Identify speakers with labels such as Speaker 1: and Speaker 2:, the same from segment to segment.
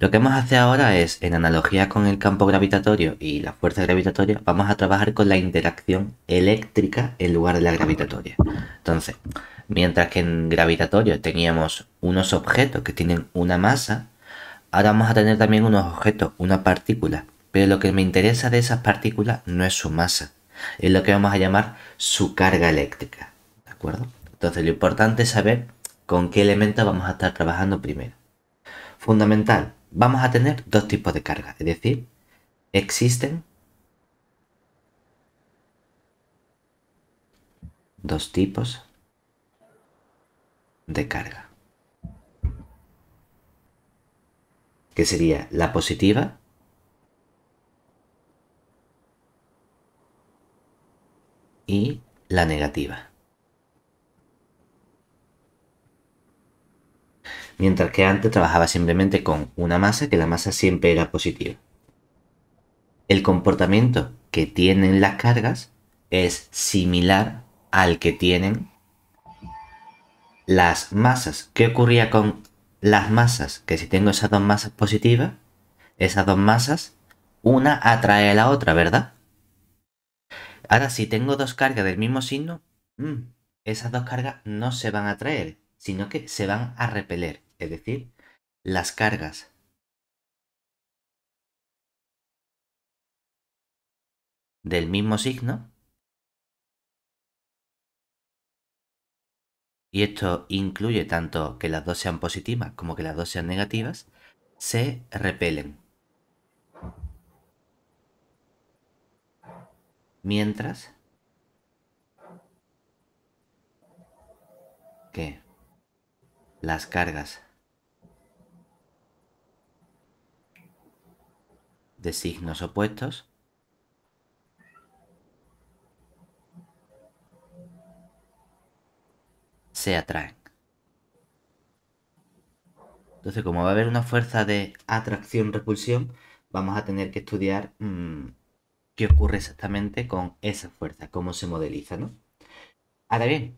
Speaker 1: Lo que vamos a hacer ahora es, en analogía con el campo gravitatorio y la fuerza gravitatoria, vamos a trabajar con la interacción eléctrica en lugar de la gravitatoria. Entonces, mientras que en gravitatorio teníamos unos objetos que tienen una masa, ahora vamos a tener también unos objetos, una partícula. Pero lo que me interesa de esas partículas no es su masa, es lo que vamos a llamar su carga eléctrica. ¿De acuerdo? Entonces, lo importante es saber con qué elemento vamos a estar trabajando primero. Fundamental, vamos a tener dos tipos de carga, es decir, existen dos tipos de carga, que sería la positiva y la negativa. mientras que antes trabajaba simplemente con una masa que la masa siempre era positiva. El comportamiento que tienen las cargas es similar al que tienen las masas. ¿Qué ocurría con las masas? Que si tengo esas dos masas positivas, esas dos masas, una atrae a la otra, ¿verdad? Ahora, si tengo dos cargas del mismo signo, mm, esas dos cargas no se van a atraer, sino que se van a repeler es decir, las cargas. del mismo signo y esto incluye tanto que las dos sean positivas como que las dos sean negativas, se repelen. Mientras que las cargas de signos opuestos. se atraen. Entonces, como va a haber una fuerza de atracción-repulsión, vamos a tener que estudiar mm, qué ocurre exactamente con esa fuerza, cómo se modeliza, ¿no? Ahora bien,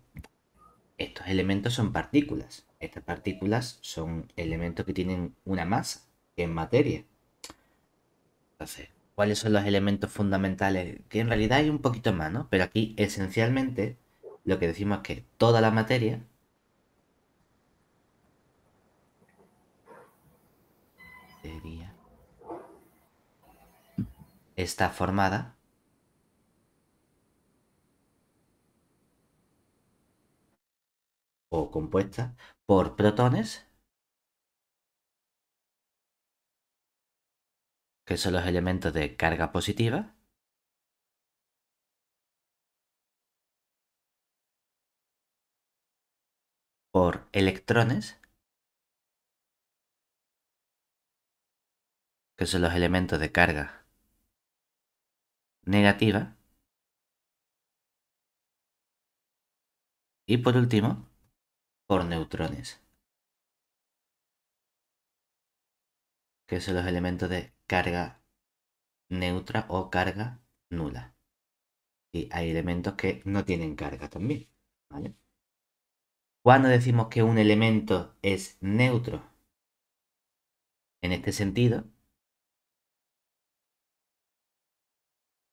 Speaker 1: estos elementos son partículas. Estas partículas son elementos que tienen una masa, en materia. ¿cuáles son los elementos fundamentales? Que en realidad hay un poquito más, ¿no? Pero aquí esencialmente lo que decimos es que toda la materia está formada o compuesta por protones que son los elementos de carga positiva, por electrones, que son los elementos de carga negativa, y por último, por neutrones. que son los elementos de carga neutra o carga nula. Y hay elementos que no tienen carga también. Cuando decimos que un elemento es neutro, en este sentido,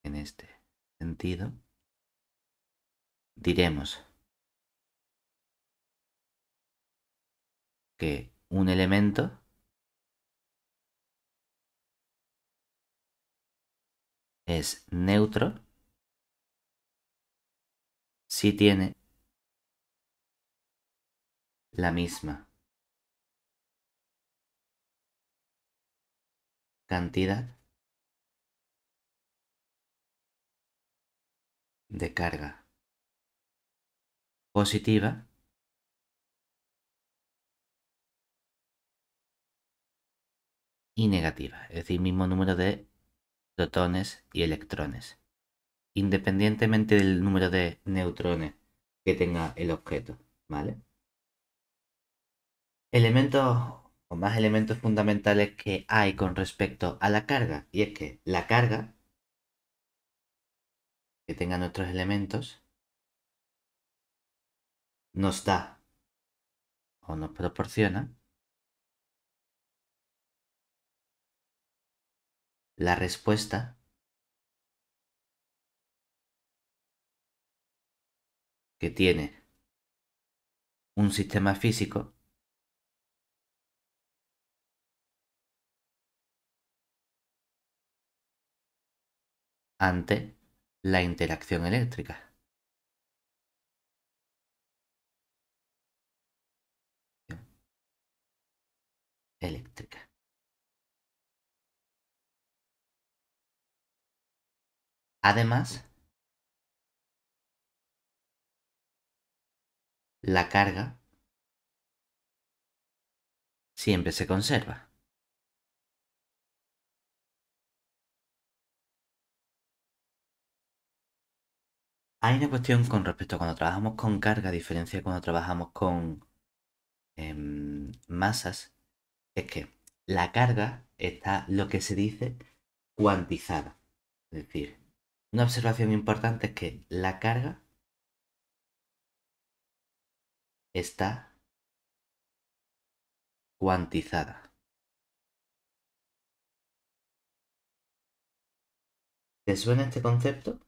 Speaker 1: en este sentido, diremos que un elemento es neutro, si tiene la misma cantidad de carga positiva y negativa, es decir, mismo número de protones y electrones, independientemente del número de neutrones que tenga el objeto, ¿vale? Elementos o más elementos fundamentales que hay con respecto a la carga, y es que la carga que tengan nuestros elementos nos da o nos proporciona La respuesta que tiene un sistema físico ante la interacción eléctrica. eléctrica. Además, la carga siempre se conserva. Hay una cuestión con respecto a cuando trabajamos con carga, a diferencia de cuando trabajamos con em, masas, es que la carga está lo que se dice cuantizada. Es decir, una observación importante es que la carga está cuantizada. ¿Te suena este concepto?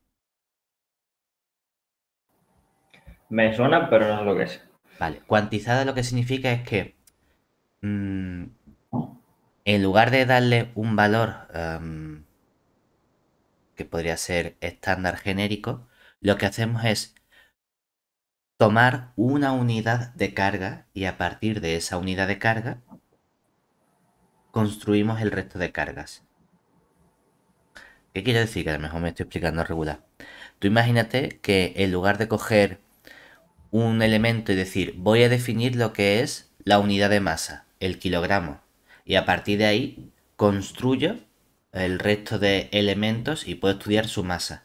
Speaker 1: Me suena, pero no es lo que es. Vale, cuantizada lo que significa es que mm, en lugar de darle un valor em, que podría ser estándar genérico, lo que hacemos es tomar una unidad de carga y a partir de esa unidad de carga construimos el resto de cargas. ¿Qué quiero decir? Que a lo mejor me estoy explicando regular. Tú imagínate que en lugar de coger un elemento y decir voy a definir lo que es la unidad de masa, el kilogramo, y a partir de ahí construyo el resto de elementos y puedo estudiar su masa.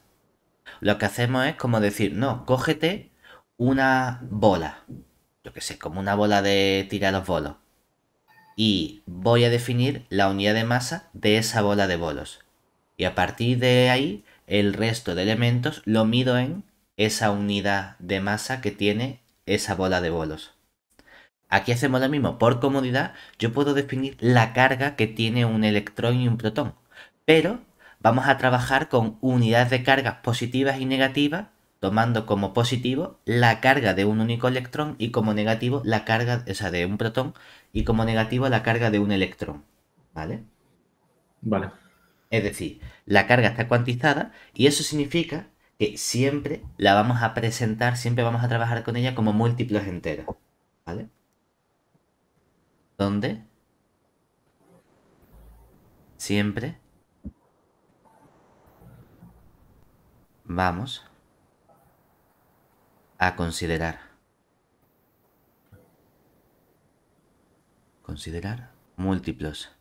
Speaker 1: Lo que hacemos es como decir, no, cógete una bola, yo que sé, como una bola de tirar los bolos. Y voy a definir la unidad de masa de esa bola de bolos. Y a partir de ahí, el resto de elementos lo mido en esa unidad de masa que tiene esa bola de bolos. Aquí hacemos lo mismo, por comodidad yo puedo definir la carga que tiene un electrón y un protón pero vamos a trabajar con unidades de cargas positivas y negativas, tomando como positivo la carga de un único electrón y como negativo la carga, o sea, de un protón y como negativo la carga de un electrón, ¿vale? Vale. Es decir, la carga está cuantizada y eso significa que siempre la vamos a presentar, siempre vamos a trabajar con ella como múltiplos enteros, ¿vale? ¿Dónde? siempre vamos a considerar. Considerar múltiplos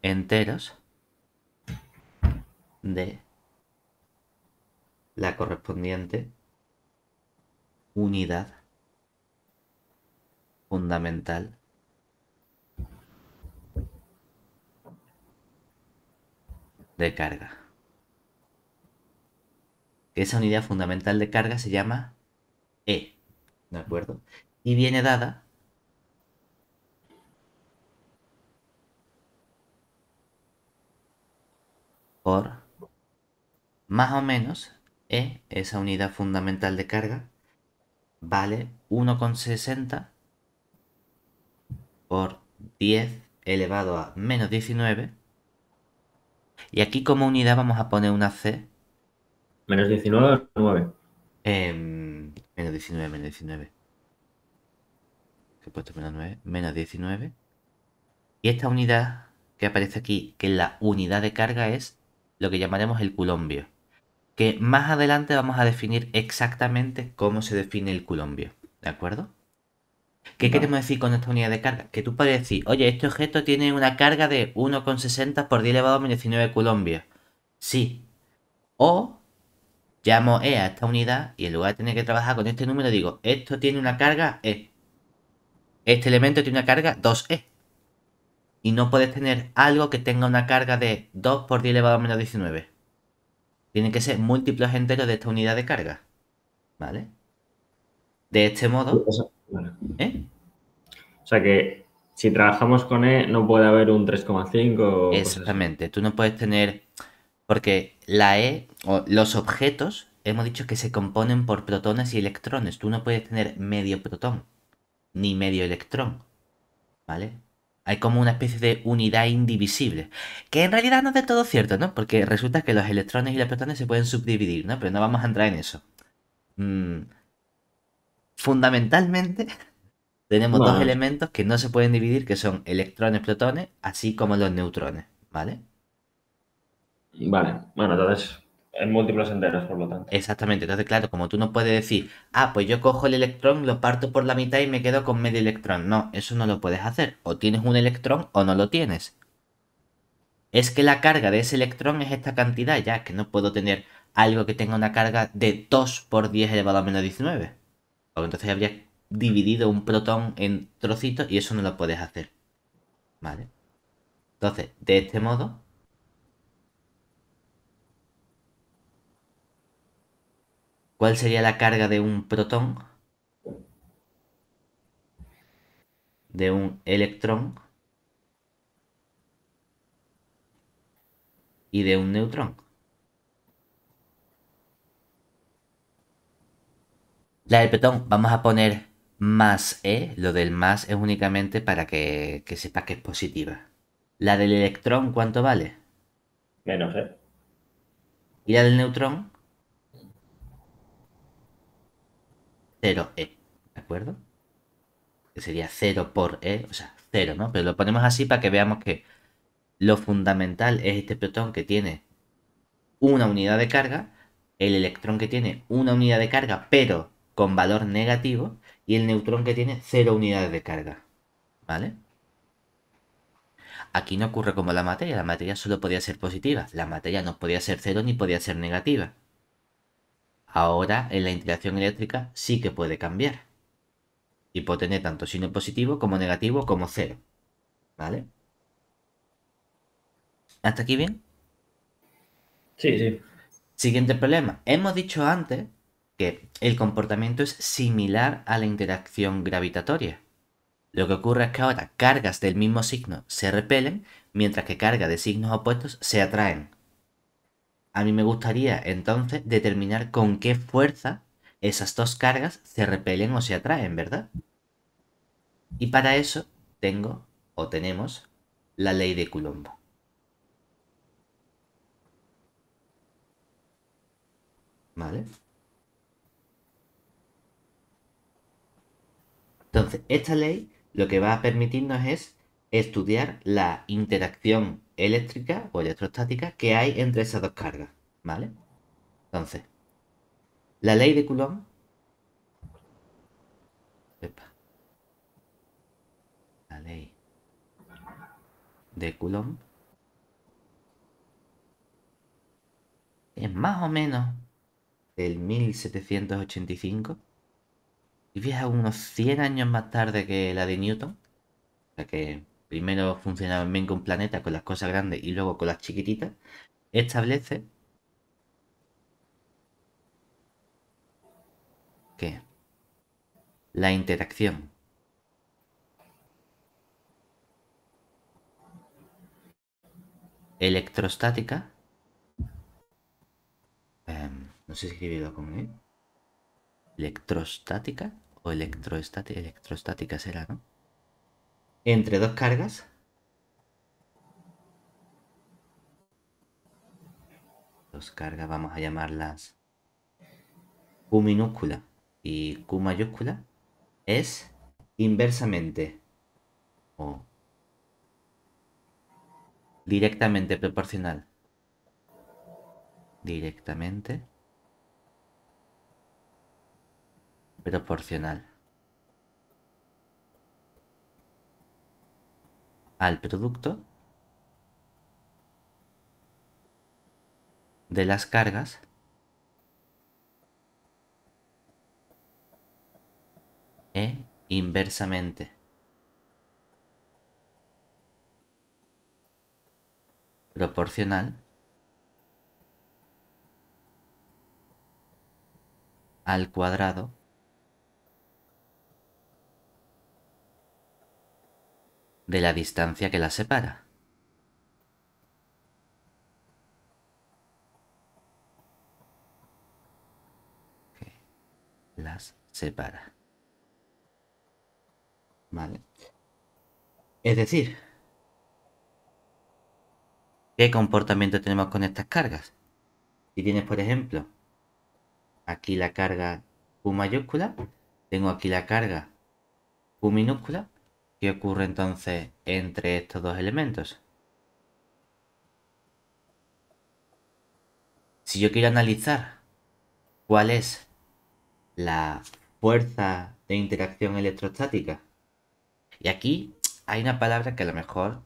Speaker 1: enteros de la correspondiente unidad fundamental de carga. Esa unidad fundamental de carga se llama E, ¿de acuerdo? Y viene dada por más o menos E, esa unidad fundamental de carga, vale 1,60 por 10 elevado a menos 19 y aquí como unidad vamos a poner una C.
Speaker 2: Menos 19 o 9. menos 19, menos 19. he puesto menos 9.
Speaker 1: Menos 19. Y esta unidad que aparece aquí, que es la unidad de carga, es lo que llamaremos el culombio. Que más adelante vamos a definir exactamente cómo se define el culombio. ¿De acuerdo? ¿Qué queremos decir con esta unidad de carga? Que tú puedes decir, oye, este objeto tiene una carga de 1,60 por 10 elevado a 19 Colombia. Sí. O llamo E a esta unidad y en lugar de tener que trabajar con este número, digo, esto tiene una carga E. Este elemento tiene una carga 2E. Y no puedes tener algo que tenga una carga de 2 por 10 elevado a menos 19. Tienen que ser múltiplos enteros de esta unidad de carga.
Speaker 2: ¿Vale? De este modo... ¿Eh? O sea que si trabajamos con E no puede haber un 3,5. Exactamente, tú no puedes
Speaker 1: tener, porque la E, o los objetos, hemos dicho que se componen por protones y electrones, tú no puedes tener medio protón, ni medio electrón, ¿vale? Hay como una especie de unidad indivisible, que en realidad no es de todo cierto, ¿no? Porque resulta que los electrones y los protones se pueden subdividir, ¿no? Pero no vamos a entrar en eso. Mmm fundamentalmente tenemos dos elementos que no se pueden dividir, que son electrones, protones, así como los neutrones, ¿vale? Vale, bueno, entonces en múltiplos enteros, por lo tanto. Exactamente, entonces claro, como tú no puedes decir, ah, pues yo cojo el electrón, lo parto por la mitad y me quedo con medio electrón. No, eso no lo puedes hacer. O tienes un electrón o no lo tienes. Es que la carga de ese electrón es esta cantidad, ya que no puedo tener algo que tenga una carga de 2 por 10 elevado a menos 19. Entonces habrías dividido un protón en trocitos y eso no lo puedes hacer. Vale. Entonces, de este modo... ¿Cuál sería la carga de un protón? De un electrón. Y de un neutrón. La del petón, vamos a poner más E. Lo del más es únicamente para que, sepas que es positiva. La del electrón, ¿cuánto vale? Menos E. ¿Y la del neutrón? 0E, ¿de acuerdo? Que sería 0 por E, o sea, 0, ¿no? Pero lo ponemos así para que veamos que lo fundamental es este protón que tiene una unidad de carga, el electrón que tiene una unidad de carga, pero con valor negativo y el neutrón que tiene cero unidades de carga. ¿Vale? Aquí no ocurre como la materia, la materia solo podía ser positiva, la materia no podía ser cero ni podía ser negativa. Ahora en la interacción eléctrica sí que puede cambiar. Y puede tener tanto signo positivo como negativo como cero. ¿Vale? ¿Hasta aquí bien? Sí, sí. Siguiente problema. Hemos dicho antes que el comportamiento es similar a la interacción gravitatoria. Lo que ocurre es que ahora cargas del mismo signo se repelen, mientras que cargas de signos opuestos se atraen. A mí me gustaría entonces determinar con qué fuerza esas dos cargas se repelen o se atraen, ¿verdad? Y para eso tengo o tenemos la ley de Coulomb. ¿Vale? Entonces, esta ley lo que va a permitirnos es estudiar la interacción eléctrica o electrostática que hay entre esas dos cargas, ¿vale? Entonces, la ley de Coulomb... La ley de Coulomb es más o menos el 1785 y viaja unos 100 años más tarde que la de Newton. O que primero funcionaba bien con planeta, con las cosas grandes y luego con las chiquititas. Establece. que La interacción. Electrostática. Em, no sé si escribirlo con él. Electrostática. O electroestática, electrostática será, ¿no? Entre dos cargas. Dos cargas, vamos a llamarlas Q minúscula y Q mayúscula. Es inversamente o directamente proporcional. Directamente proporcional al producto de las cargas e inversamente proporcional al cuadrado de la distancia que las separa. las separa. Vale. Es decir, ¿qué comportamiento tenemos con estas cargas? Si tienes, por ejemplo, aquí la carga U mayúscula, tengo aquí la carga Q minúscula, ¿Qué ocurre entonces entre estos dos elementos? Si yo quiero analizar cuál es la fuerza de interacción electrostática, y aquí hay una palabra que a lo mejor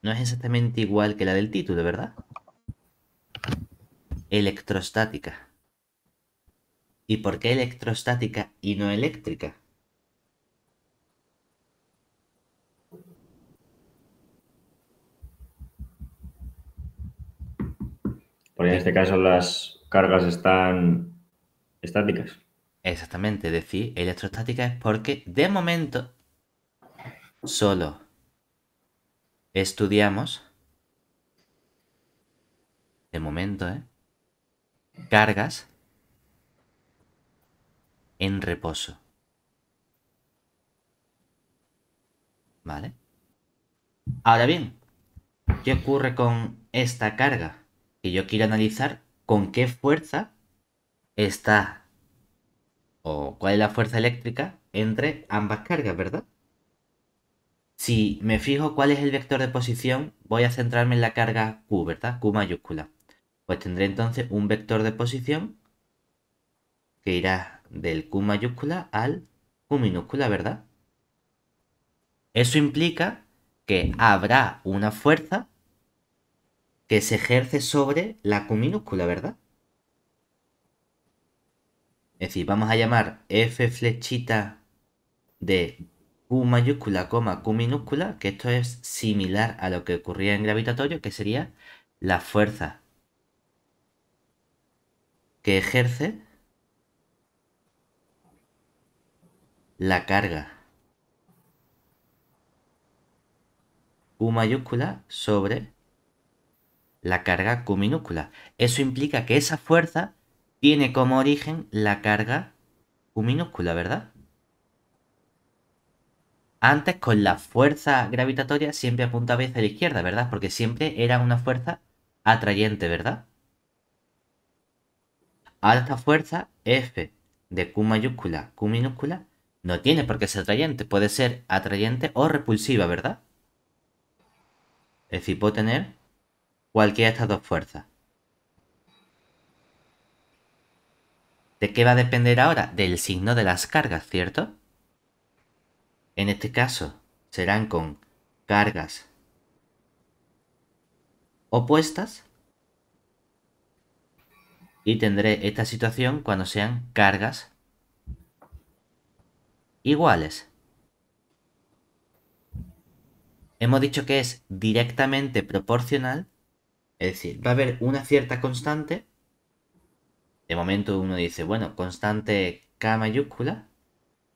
Speaker 1: no es exactamente igual que la del título, ¿verdad? Electrostática. ¿Y por qué electrostática y no eléctrica?
Speaker 2: Porque en este caso las cargas están estáticas. Exactamente, decir electrostática es porque de momento
Speaker 1: solo estudiamos, de momento, ¿eh? cargas en reposo. ¿Vale? Ahora bien, ¿qué ocurre con esta carga? que yo quiero analizar con qué fuerza está o cuál es la fuerza eléctrica entre ambas cargas, ¿verdad? Si me fijo cuál es el vector de posición, voy a centrarme en la carga Q, ¿verdad? Q mayúscula. Pues tendré entonces un vector de posición que irá del Q mayúscula al Q minúscula, ¿verdad? Eso implica que habrá una fuerza que se ejerce sobre la Q minúscula, ¿verdad? Es decir, vamos a llamar F flechita de Q mayúscula, coma, Q minúscula, que esto es similar a lo que ocurría en gravitatorio, que sería la fuerza que ejerce la carga Q mayúscula sobre la carga Q minúscula. Eso implica que esa fuerza tiene como origen la carga Q minúscula, ¿verdad? Antes con la fuerza gravitatoria siempre apuntaba hacia la izquierda, ¿verdad? Porque siempre era una fuerza atrayente, ¿verdad? Alta fuerza F de Q mayúscula, Q minúscula, no tiene por qué ser atrayente. Puede ser atrayente o repulsiva, ¿verdad? Es decir, tener cualquiera de estas dos fuerzas. ¿De qué va a depender ahora? Del signo de las cargas, ¿cierto? En este caso serán con cargas opuestas y tendré esta situación cuando sean cargas iguales. Hemos dicho que es directamente proporcional es decir, va a haber una cierta constante. De momento uno dice, bueno, constante K mayúscula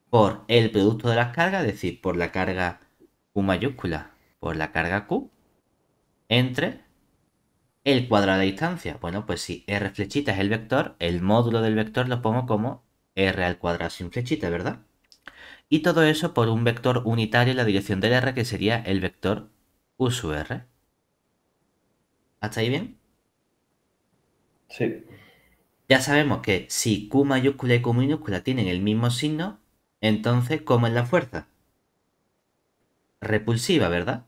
Speaker 1: por el producto de las cargas, es decir, por la carga Q mayúscula, por la carga Q, entre el cuadrado de distancia. Bueno, pues si R flechita es el vector, el módulo del vector lo pongo como R al cuadrado sin flechita, ¿verdad? Y todo eso por un vector unitario en la dirección del R, que sería el vector U sub R. ¿Hasta ahí bien? Sí. Ya sabemos que si Q mayúscula y Q minúscula tienen el mismo signo, entonces, ¿cómo es la fuerza? Repulsiva, ¿verdad?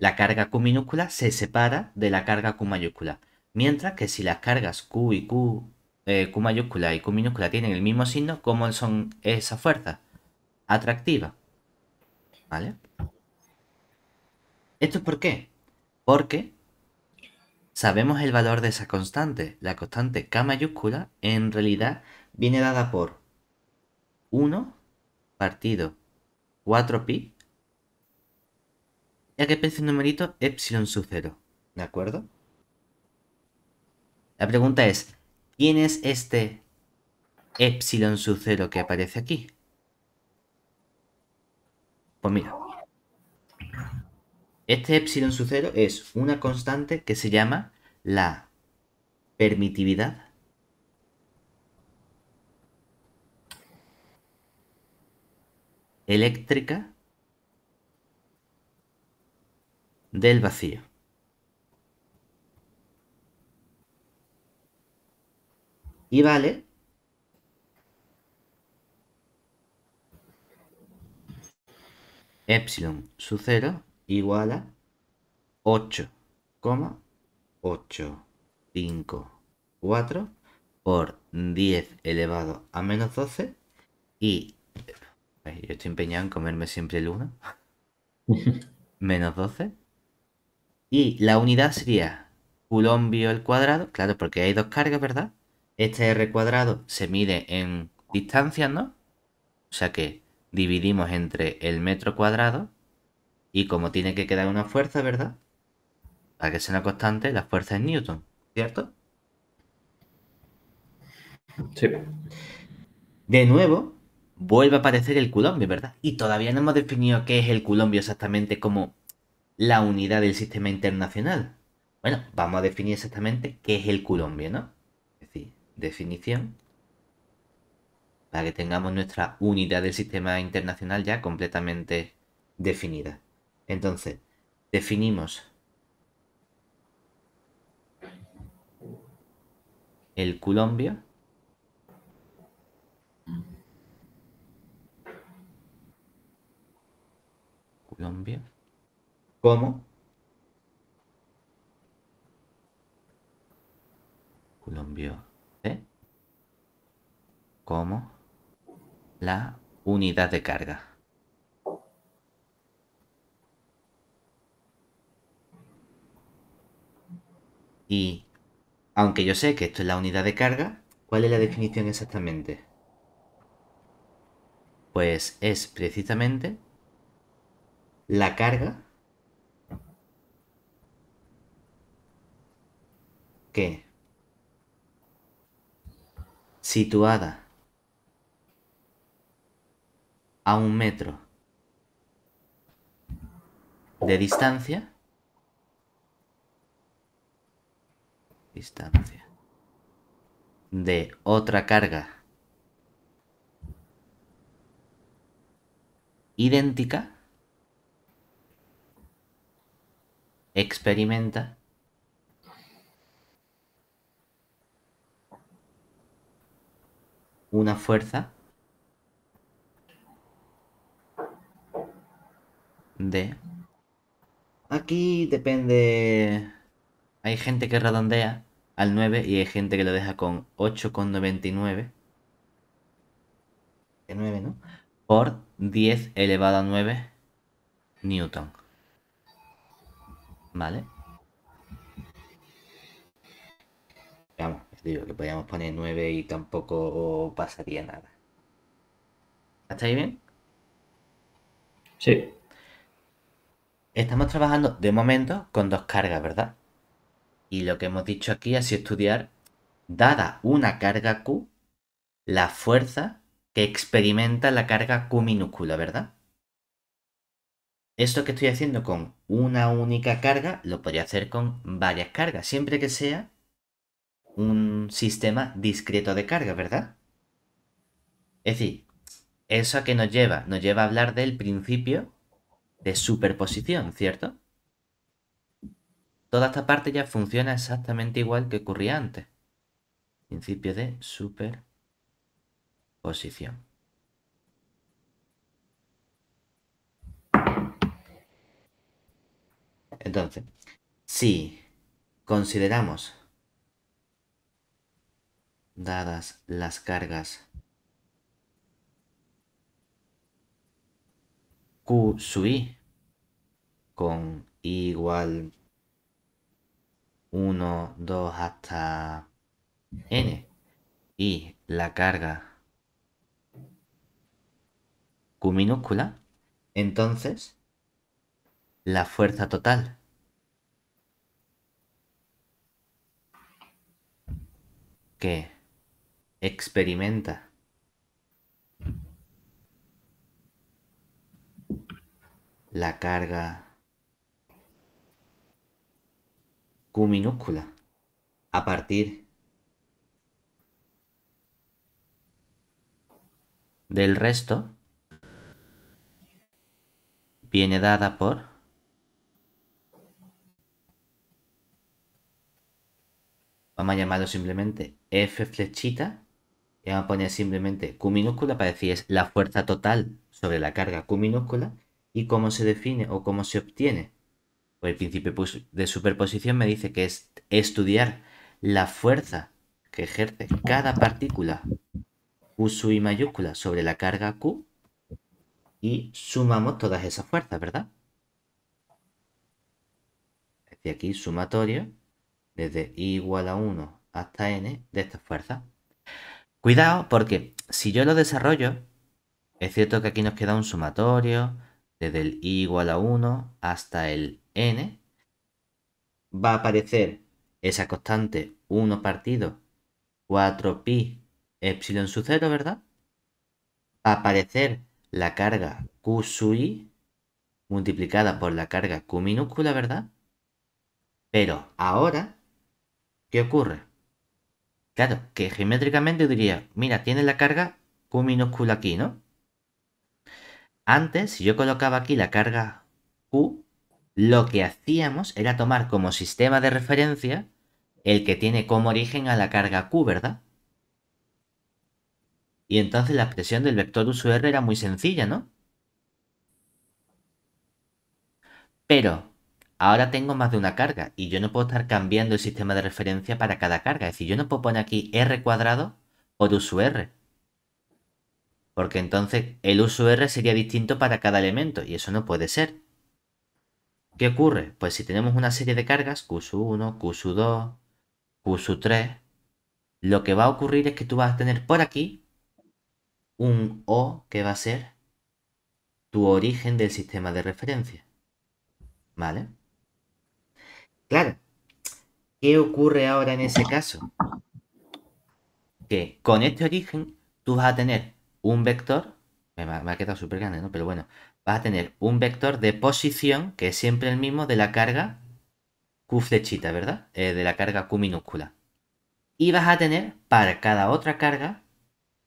Speaker 1: La carga Q minúscula se separa de la carga Q mayúscula. Mientras que si las cargas Q y Q, eh, Q mayúscula y Q minúscula tienen el mismo signo, ¿cómo son esas fuerzas? atractiva ¿Vale? ¿Esto es por qué? Porque Sabemos el valor de esa constante. La constante K mayúscula en realidad viene dada por 1 partido 4pi, ya que aparece el numerito epsilon sub 0. ¿De acuerdo? La pregunta es, ¿quién es este epsilon sub 0 que aparece aquí? Pues mira, este epsilon su cero es una constante que se llama la permitividad eléctrica del vacío. Y vale epsilon su cero igual a 8,854 por 10 elevado a menos 12 y yo estoy empeñado en comerme siempre el 1 menos 12 y la unidad sería coulombio al cuadrado claro porque hay dos cargas verdad este r cuadrado se mide en distancias no o sea que dividimos entre el metro cuadrado y como tiene que quedar una fuerza, ¿verdad? Para que sea una constante, la fuerza es Newton, ¿cierto? Sí. De nuevo, vuelve a aparecer el Coulombio, ¿verdad? Y todavía no hemos definido qué es el Coulombio exactamente como la unidad del sistema internacional. Bueno, vamos a definir exactamente qué es el Coulombio, ¿no? Es decir, definición. Para que tengamos nuestra unidad del sistema internacional ya completamente definida. Entonces, definimos el Colombia. Colombia. como Colombia. Como la unidad de carga. Y aunque yo sé que esto es la unidad de carga, ¿cuál es la definición exactamente? Pues es precisamente la carga que situada a un metro de distancia distancia de otra carga idéntica experimenta una fuerza de aquí depende hay gente que redondea al 9 y hay gente que lo deja con 8,99. 9, ¿no? Por 10 elevado a 9 Newton. ¿Vale? Vamos, digo que podíamos poner 9 y tampoco pasaría nada. ¿Estáis bien? Sí. Estamos trabajando de momento con dos cargas, ¿verdad? Y lo que hemos dicho aquí ha sido estudiar, dada una carga Q, la fuerza que experimenta la carga Q minúscula, ¿verdad? Esto que estoy haciendo con una única carga, lo podría hacer con varias cargas, siempre que sea un sistema discreto de carga, ¿verdad? Es decir, ¿eso a qué nos lleva? Nos lleva a hablar del principio de superposición, ¿cierto? Toda esta parte ya funciona exactamente igual que ocurría antes. Principio de superposición. Entonces, si consideramos dadas las cargas Q sub i con I igual uno, 2 hasta n. Y la carga Q minúscula, entonces la fuerza total que experimenta la carga minúscula. A partir del resto viene dada por vamos a llamarlo simplemente F flechita y vamos a poner simplemente Q minúscula para decir es la fuerza total sobre la carga Q minúscula y cómo se define o cómo se obtiene el principio pues, de superposición me dice que es estudiar la fuerza que ejerce cada partícula Q sub y mayúscula sobre la carga Q y sumamos todas esas fuerzas, ¿verdad? decir, aquí sumatorio desde I igual a 1 hasta N de estas fuerzas. Cuidado porque si yo lo desarrollo, es cierto que aquí nos queda un sumatorio desde el I igual a 1 hasta el n, va a aparecer esa constante 1 partido 4pi epsilon su 0, ¿verdad? Va a aparecer la carga Q sub i multiplicada por la carga Q minúscula, ¿verdad? Pero ahora, ¿qué ocurre? Claro, que geométricamente diría, mira, tiene la carga Q minúscula aquí, ¿no? Antes, si yo colocaba aquí la carga Q, lo que hacíamos era tomar como sistema de referencia el que tiene como origen a la carga Q, ¿verdad? Y entonces la expresión del vector UR era muy sencilla, ¿no? Pero ahora tengo más de una carga y yo no puedo estar cambiando el sistema de referencia para cada carga. Es decir, yo no puedo poner aquí R cuadrado por UR. Porque entonces el UR sería distinto para cada elemento y eso no puede ser. ¿Qué ocurre? Pues si tenemos una serie de cargas, q 1 q 2 q 3 lo que va a ocurrir es que tú vas a tener por aquí un O que va a ser tu origen del sistema de referencia. ¿Vale? Claro. ¿Qué ocurre ahora en ese caso? Que con este origen tú vas a tener un vector, me me ha quedado súper grande, ¿no? Pero bueno, Vas a tener un vector de posición que es siempre el mismo de la carga Q flechita, ¿verdad? Eh, de la carga Q minúscula. Y vas a tener para cada otra carga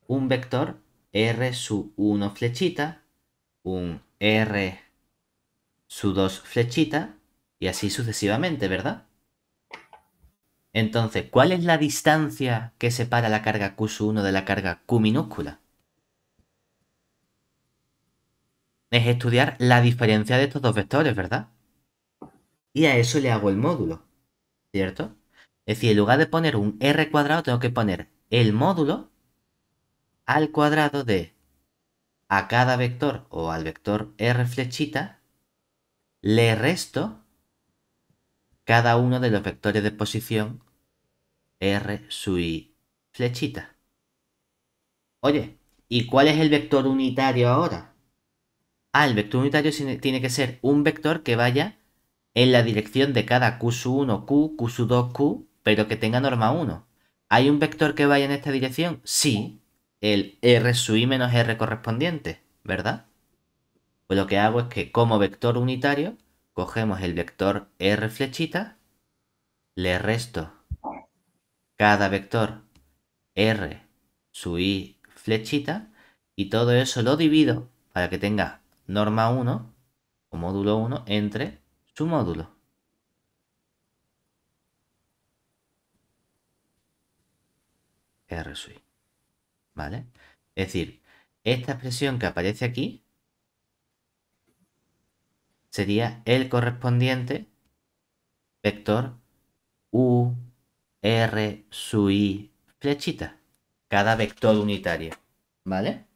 Speaker 1: un vector R sub 1 flechita, un R sub 2 flechita y así sucesivamente, ¿verdad? Entonces, ¿cuál es la distancia que separa la carga Q sub 1 de la carga Q minúscula? es estudiar la diferencia de estos dos vectores, ¿verdad? Y a eso le hago el módulo, ¿cierto? Es decir, en lugar de poner un r cuadrado, tengo que poner el módulo al cuadrado de a cada vector o al vector r flechita, le resto cada uno de los vectores de posición r su i flechita. Oye, ¿y cuál es el vector unitario ahora? Ah, el vector unitario tiene que ser un vector que vaya en la dirección de cada Q1, Q, Q2, Q, pero que tenga norma 1. ¿Hay un vector que vaya en esta dirección? Sí, el R sub I menos R correspondiente, ¿verdad? Pues lo que hago es que como vector unitario, cogemos el vector R flechita, le resto cada vector R sub I flechita, y todo eso lo divido para que tenga norma 1 o módulo 1 entre su módulo. R i. ¿Vale? Es decir, esta expresión que aparece aquí sería el correspondiente vector U, R, i, flechita. Cada vector unitario. ¿Vale?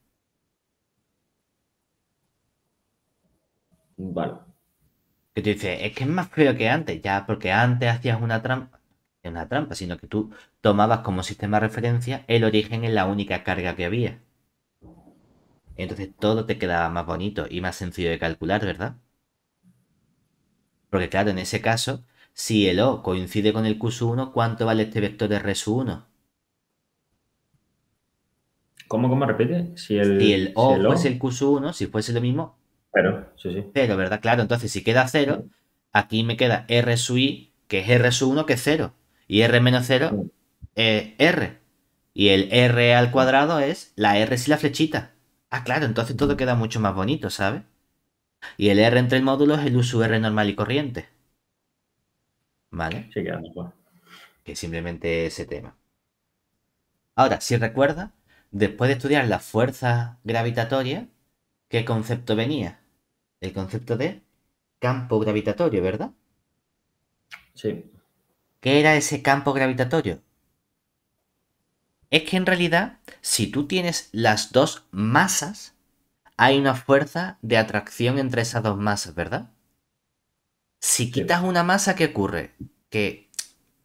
Speaker 1: Vale. Que tú dices, es que es más feo que antes, ya, porque antes hacías una trampa, una trampa, sino que tú tomabas como sistema de referencia el origen en la única carga que había. Entonces todo te quedaba más bonito y más sencillo de calcular, ¿verdad? Porque claro, en ese caso, si el O coincide con el Q 1, ¿cuánto vale este vector de R 1? ¿Cómo, cómo
Speaker 2: repite? Si el, O, fuese el
Speaker 1: Q 1, si fuese lo mismo, pero ¿verdad? Claro, entonces si queda cero, aquí me queda R sub i, que es R sub 1, que es 0. Y R menos 0 es R. Y el R al cuadrado es la R si la flechita. Ah, claro, entonces todo queda mucho más bonito, ¿sabes? Y el R entre el módulo es el U sub R normal y corriente. ¿Vale? Sí, Que simplemente ese tema. Ahora, si recuerda, después de estudiar la fuerza gravitatoria, ¿qué concepto venía? el concepto de campo gravitatorio, ¿verdad? Sí. ¿Qué era ese campo gravitatorio? Es que en realidad, si tú tienes las dos masas, hay una fuerza de atracción entre esas dos masas, ¿verdad? Si quitas una masa, ¿qué ocurre? Que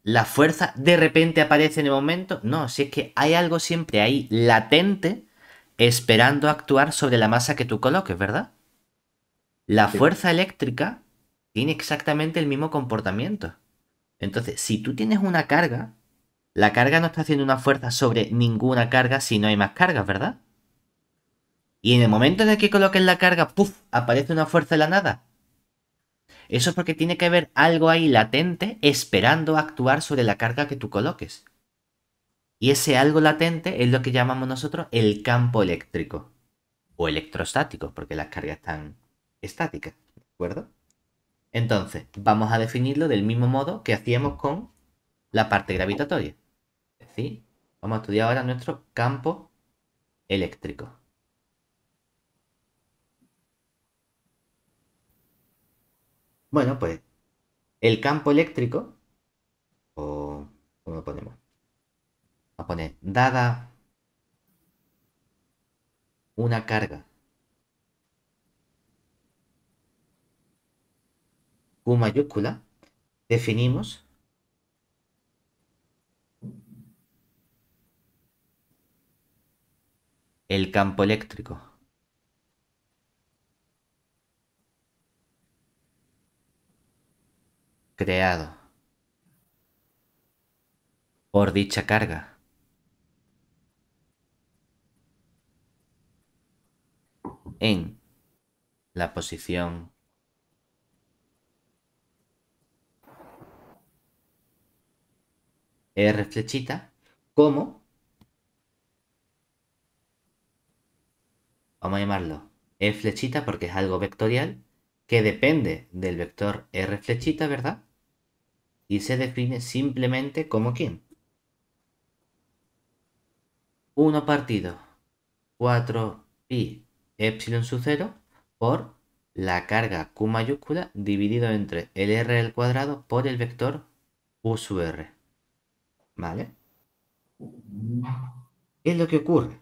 Speaker 1: la fuerza de repente aparece en el momento. No, si es que hay algo siempre ahí latente esperando actuar sobre la masa que tú coloques, ¿verdad? La fuerza eléctrica tiene exactamente el mismo comportamiento. Entonces, si tú tienes una carga, la carga no está haciendo una fuerza sobre ninguna carga si no hay más cargas, ¿verdad? Y en el momento en el que coloques la carga, ¡puf! aparece una fuerza de la nada. Eso es porque tiene que haber algo ahí latente esperando actuar sobre la carga que tú coloques. Y ese algo latente es lo que llamamos nosotros el campo eléctrico o electrostático, porque las cargas están estática, ¿de acuerdo? Entonces, vamos a definirlo del mismo modo que hacíamos con la parte gravitatoria. Es decir, vamos a estudiar ahora nuestro campo eléctrico. Bueno, pues el campo eléctrico, o ¿cómo lo ponemos? Vamos a poner, dada una carga Q mayúscula, definimos el campo eléctrico. creado por dicha carga. en la posición R flechita, como, vamos a llamarlo E flechita porque es algo vectorial que depende del vector R flechita, ¿verdad? Y se define simplemente como quién. 1 partido 4 pi epsilon sub 0 por la carga Q mayúscula dividido entre el R al cuadrado por el vector U sub R. ¿Vale? ¿Qué es lo que ocurre?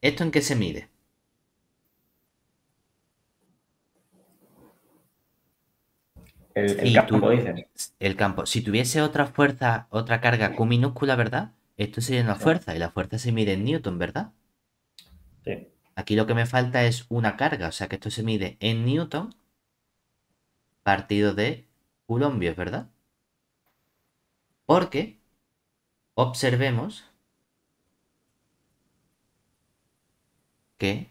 Speaker 1: ¿Esto en qué se mide? El, campo, dices. El campo. Si tuviese otra fuerza, otra carga Q minúscula, ¿verdad? Esto sería una fuerza y la fuerza se mide en Newton, ¿verdad? Sí. Aquí lo que me falta es una carga, o sea que esto se mide en Newton partido de coulombios, ¿verdad? Porque observemos que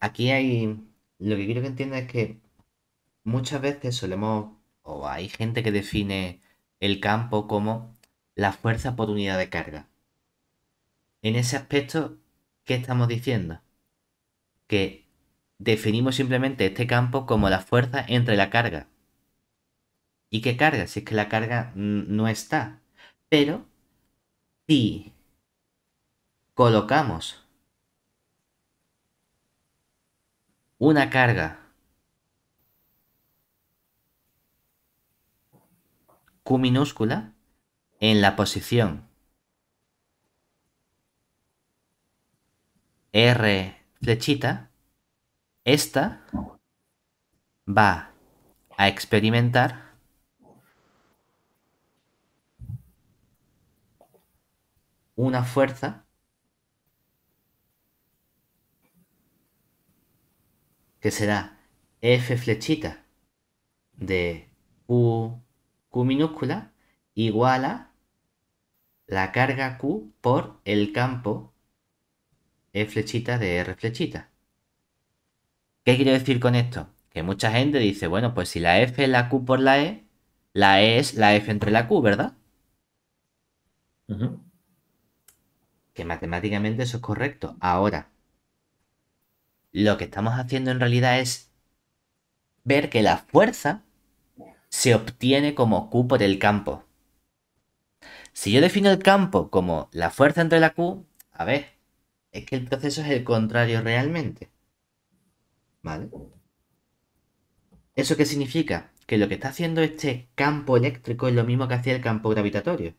Speaker 1: aquí hay. Lo que quiero que entiendas es que muchas veces solemos. o hay gente que define el campo como la fuerza por unidad de carga. En ese aspecto, ¿qué estamos diciendo? Que definimos simplemente este campo como la fuerza entre la carga. ¿Y qué carga? Si es que la carga no está. Pero si colocamos una carga Q minúscula en la posición R flechita, esta va a experimentar una fuerza que será F flechita de Q, Q minúscula igual a la carga Q por el campo F flechita de R flechita. ¿Qué quiero decir con esto? Que mucha gente dice, bueno, pues si la F es la Q por la E, la E es la F entre la Q, ¿verdad? Que matemáticamente eso es correcto. Ahora, lo que estamos haciendo en realidad es ver que la fuerza se obtiene como Q por el campo. Si yo defino el campo como la fuerza entre la Q, a ver, es que el proceso es el contrario realmente. ¿Vale? ¿Eso qué significa? Que lo que está haciendo este campo eléctrico es lo mismo que hacía el campo gravitatorio.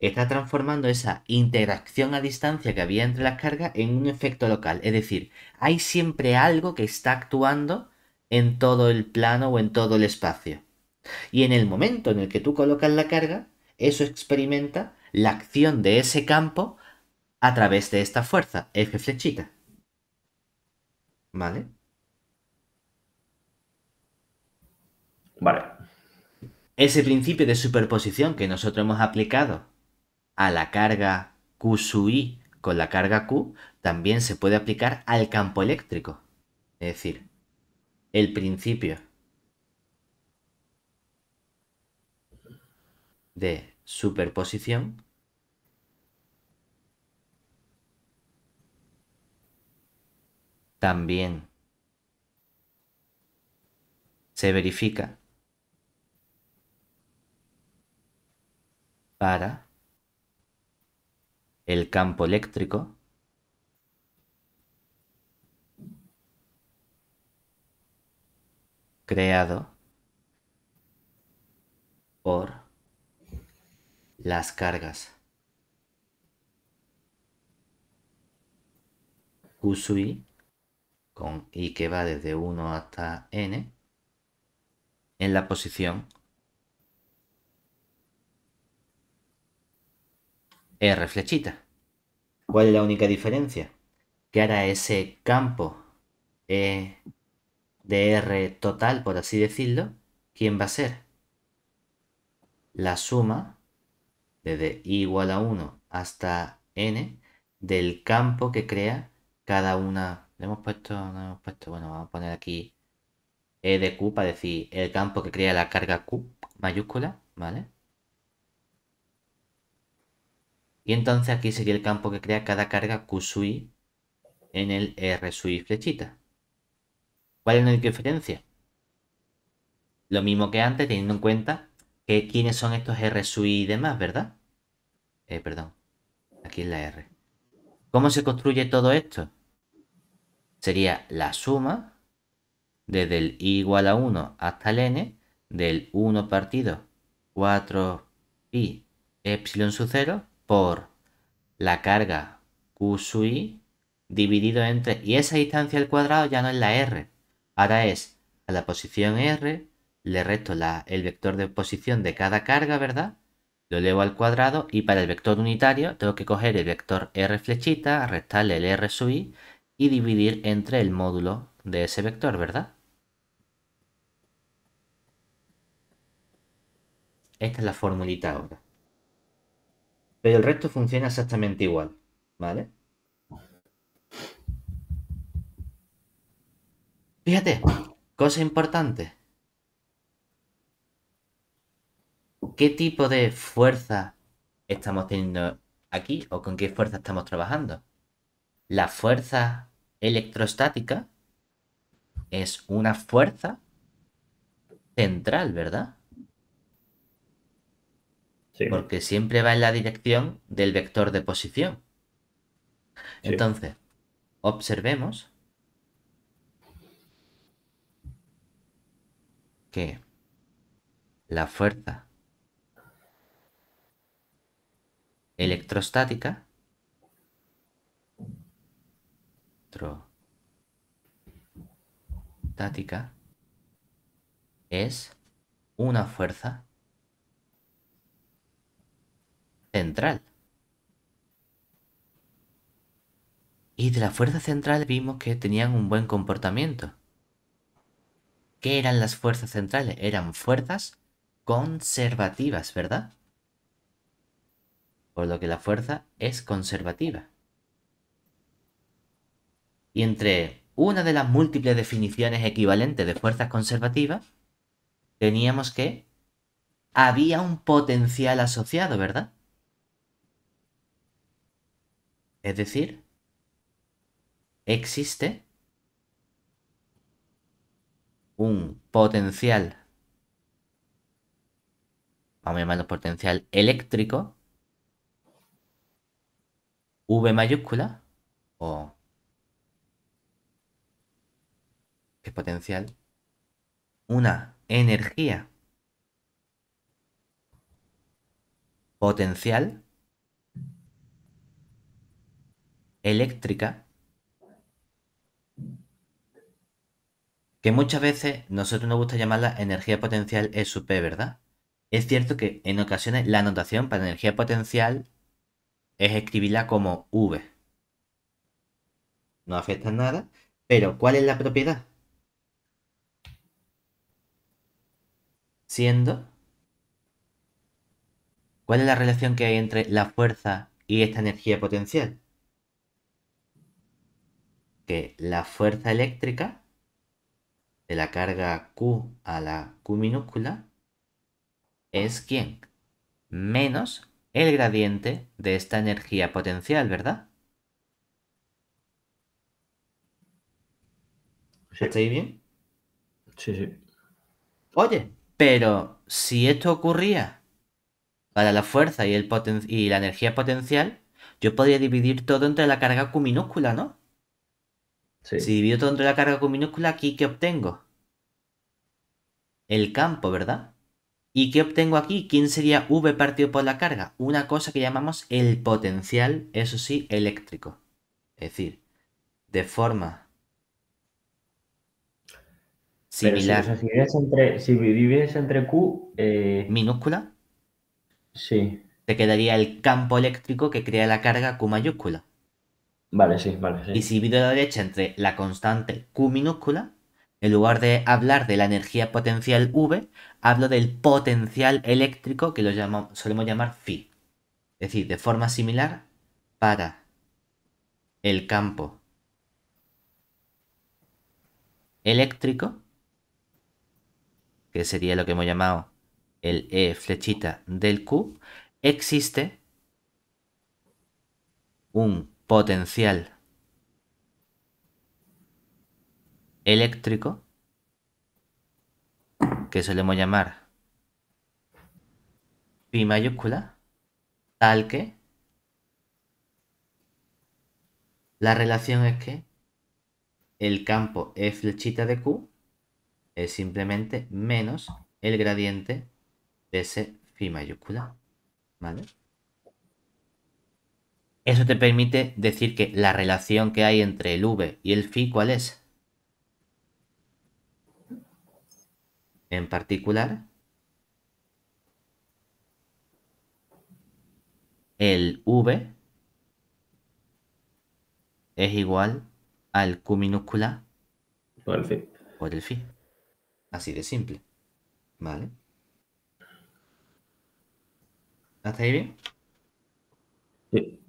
Speaker 1: Está transformando esa interacción a distancia que había entre las cargas en un efecto local. Es decir, hay siempre algo que está actuando en todo el plano o en todo el espacio. Y en el momento en el que tú colocas la carga, eso experimenta la acción de ese campo a través de esta fuerza, F flechita. ¿Vale? Vale. Ese principio de superposición que nosotros hemos aplicado a la carga Q sub I con la carga Q también se puede aplicar al campo eléctrico. Es decir, el principio de superposición también se verifica para el campo eléctrico creado por las cargas i con i que va desde 1 hasta n en la posición R flechita. ¿Cuál es la única diferencia? Que ahora ese campo de R total, por así decirlo, ¿quién va a ser? La suma desde I igual a 1 hasta N del campo que crea cada una. Le hemos puesto, hemos puesto, bueno, vamos a poner aquí E de Q para decir el campo que crea la carga Q mayúscula, ¿vale? Y entonces aquí sería el campo que crea cada carga i en el R i flechita. ¿Cuál es la diferencia? Lo mismo que antes, teniendo en cuenta que quiénes son estos i y demás, ¿verdad? Eh, perdón, aquí es la R. ¿Cómo se construye todo esto? Sería la suma desde el i igual a 1 hasta el n del 1 partido 4 y epsilon su 0 por la carga Q sub i dividido entre... Y esa distancia al cuadrado ya no es la r. Ahora es a la posición r, le resto la, el vector de posición de cada carga, ¿verdad? Lo leo al cuadrado y para el vector unitario tengo que coger el vector r flechita, restarle el r sub i y dividir entre el módulo de ese vector, ¿verdad? Esta es la formulita ahora pero el resto funciona exactamente igual, ¿vale? Fíjate, cosa importante. ¿Qué tipo de fuerza estamos teniendo aquí o con qué fuerza estamos trabajando? La fuerza electrostática es una fuerza central, ¿verdad? porque siempre va en la dirección del vector de posición. Entonces, observemos que la fuerza electrostática electrostática es una fuerza central. Y de la fuerza central vimos que tenían un buen comportamiento. ¿Qué eran las fuerzas centrales? Eran fuerzas conservativas, ¿verdad? Por lo que la fuerza es conservativa. Y entre una de las múltiples definiciones equivalentes de fuerzas conservativas, teníamos que había un potencial asociado, ¿verdad? Es decir, existe un potencial, vamos a llamarlo potencial eléctrico, V mayúscula, o es potencial, una energía potencial eléctrica que muchas veces nosotros nos gusta llamarla energía potencial SP, ¿verdad? Es cierto que en ocasiones la anotación para energía potencial es escribirla como V. No afecta nada, pero ¿cuál es la propiedad? Siendo... ¿Cuál es la relación que hay entre la fuerza y esta energía potencial? que la fuerza eléctrica de la carga Q a la Q minúscula es quién? Menos el gradiente de esta energía potencial, ¿verdad? ¿Estáis bien? Sí, sí. Oye, pero si esto ocurría para la fuerza y, el y la energía potencial, yo podría dividir todo entre la carga Q minúscula, ¿no? Si divido todo entre la carga con minúscula, ¿aquí qué obtengo? El campo, ¿verdad? ¿Y qué obtengo aquí? ¿Quién sería V partido por la carga? Una cosa que llamamos el potencial, eso sí, eléctrico. Es decir, de forma
Speaker 2: similar. si, divides
Speaker 1: entre, si, divides entre, Q... Eh, minúscula. Sí. Te quedaría el campo eléctrico que crea la carga Q mayúscula.
Speaker 2: Vale, sí, vale. Sí. Y
Speaker 1: si a la derecha entre la constante Q minúscula, en lugar de hablar de la energía potencial V, hablo del potencial eléctrico que lo solemos llamar phi. Es decir, de forma similar para el campo eléctrico, que sería lo que hemos llamado el E flechita del Q, existe un potencial eléctrico, que solemos llamar pi mayúscula, tal que la relación es que el campo E flechita de Q es simplemente menos el gradiente de ese pi mayúscula. ¿Vale? Eso te permite decir que la relación que hay entre el V y el fi, ¿cuál es? En particular, el V es igual al Q minúscula por el fi. Así de simple. ¿Vale? ¿Hasta ahí bien? Sí.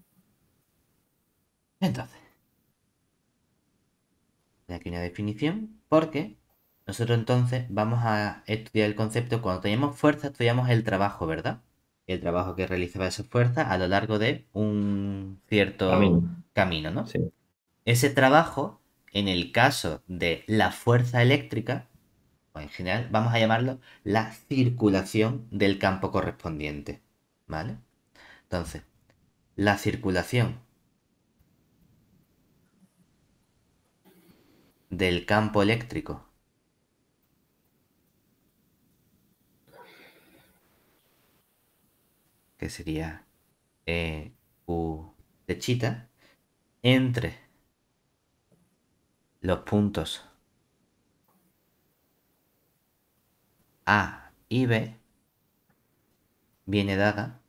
Speaker 1: Entonces, de aquí una definición, porque nosotros entonces vamos a estudiar el concepto. Cuando tenemos fuerza, estudiamos el trabajo, ¿verdad? El trabajo que realizaba esa fuerza a lo largo de un cierto camino, camino ¿no? Sí. Ese trabajo, en el caso de la fuerza eléctrica, o pues, en general, vamos a llamarlo la circulación del campo correspondiente, ¿vale? Entonces, la circulación del campo eléctrico. Que sería eh, U de chita entre los puntos A y B viene dada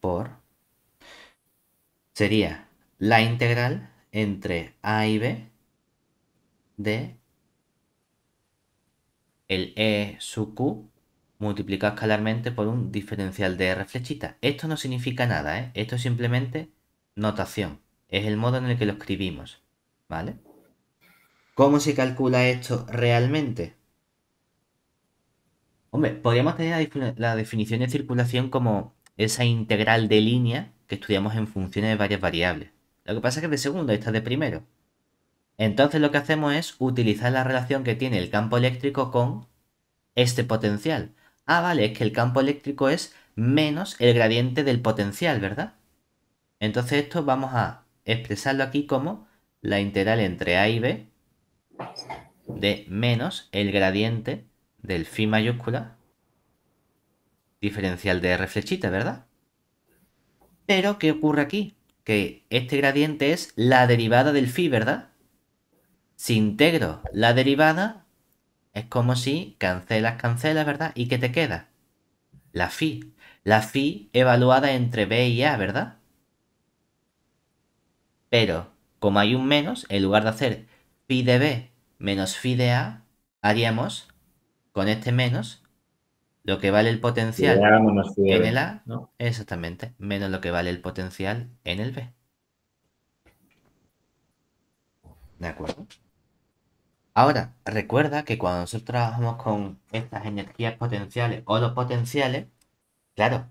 Speaker 1: por sería la integral entre a y b de el e sub q multiplicado escalarmente por un diferencial de r flechita. Esto no significa nada, ¿eh? esto es simplemente notación. Es el modo en el que lo escribimos, ¿vale? ¿Cómo se calcula esto realmente? Hombre, podríamos tener la, definición de circulación como esa integral de línea que estudiamos en funciones de varias variables. Lo que pasa es que es de segundo esta es de primero. Entonces lo que hacemos es utilizar la relación que tiene el campo eléctrico con este potencial. Ah, vale, es que el campo eléctrico es menos el gradiente del potencial, ¿verdad? Entonces esto vamos a expresarlo aquí como la integral entre A y B de menos el gradiente del phi mayúscula diferencial de R flechita, ¿verdad? Pero, ¿qué ocurre aquí? Que este gradiente es la derivada del phi, ¿verdad? Si integro la derivada, es como si cancelas, cancelas, ¿verdad? ¿Y qué te queda? La phi. La phi evaluada entre b y a, ¿verdad? Pero, como hay un menos, en lugar de hacer phi de b menos phi de a, haríamos con este menos lo que vale el potencial en el A, ¿no? exactamente, menos lo que vale el potencial en el B. ¿De acuerdo? Ahora, recuerda que cuando nosotros trabajamos con estas energías potenciales o los potenciales, claro,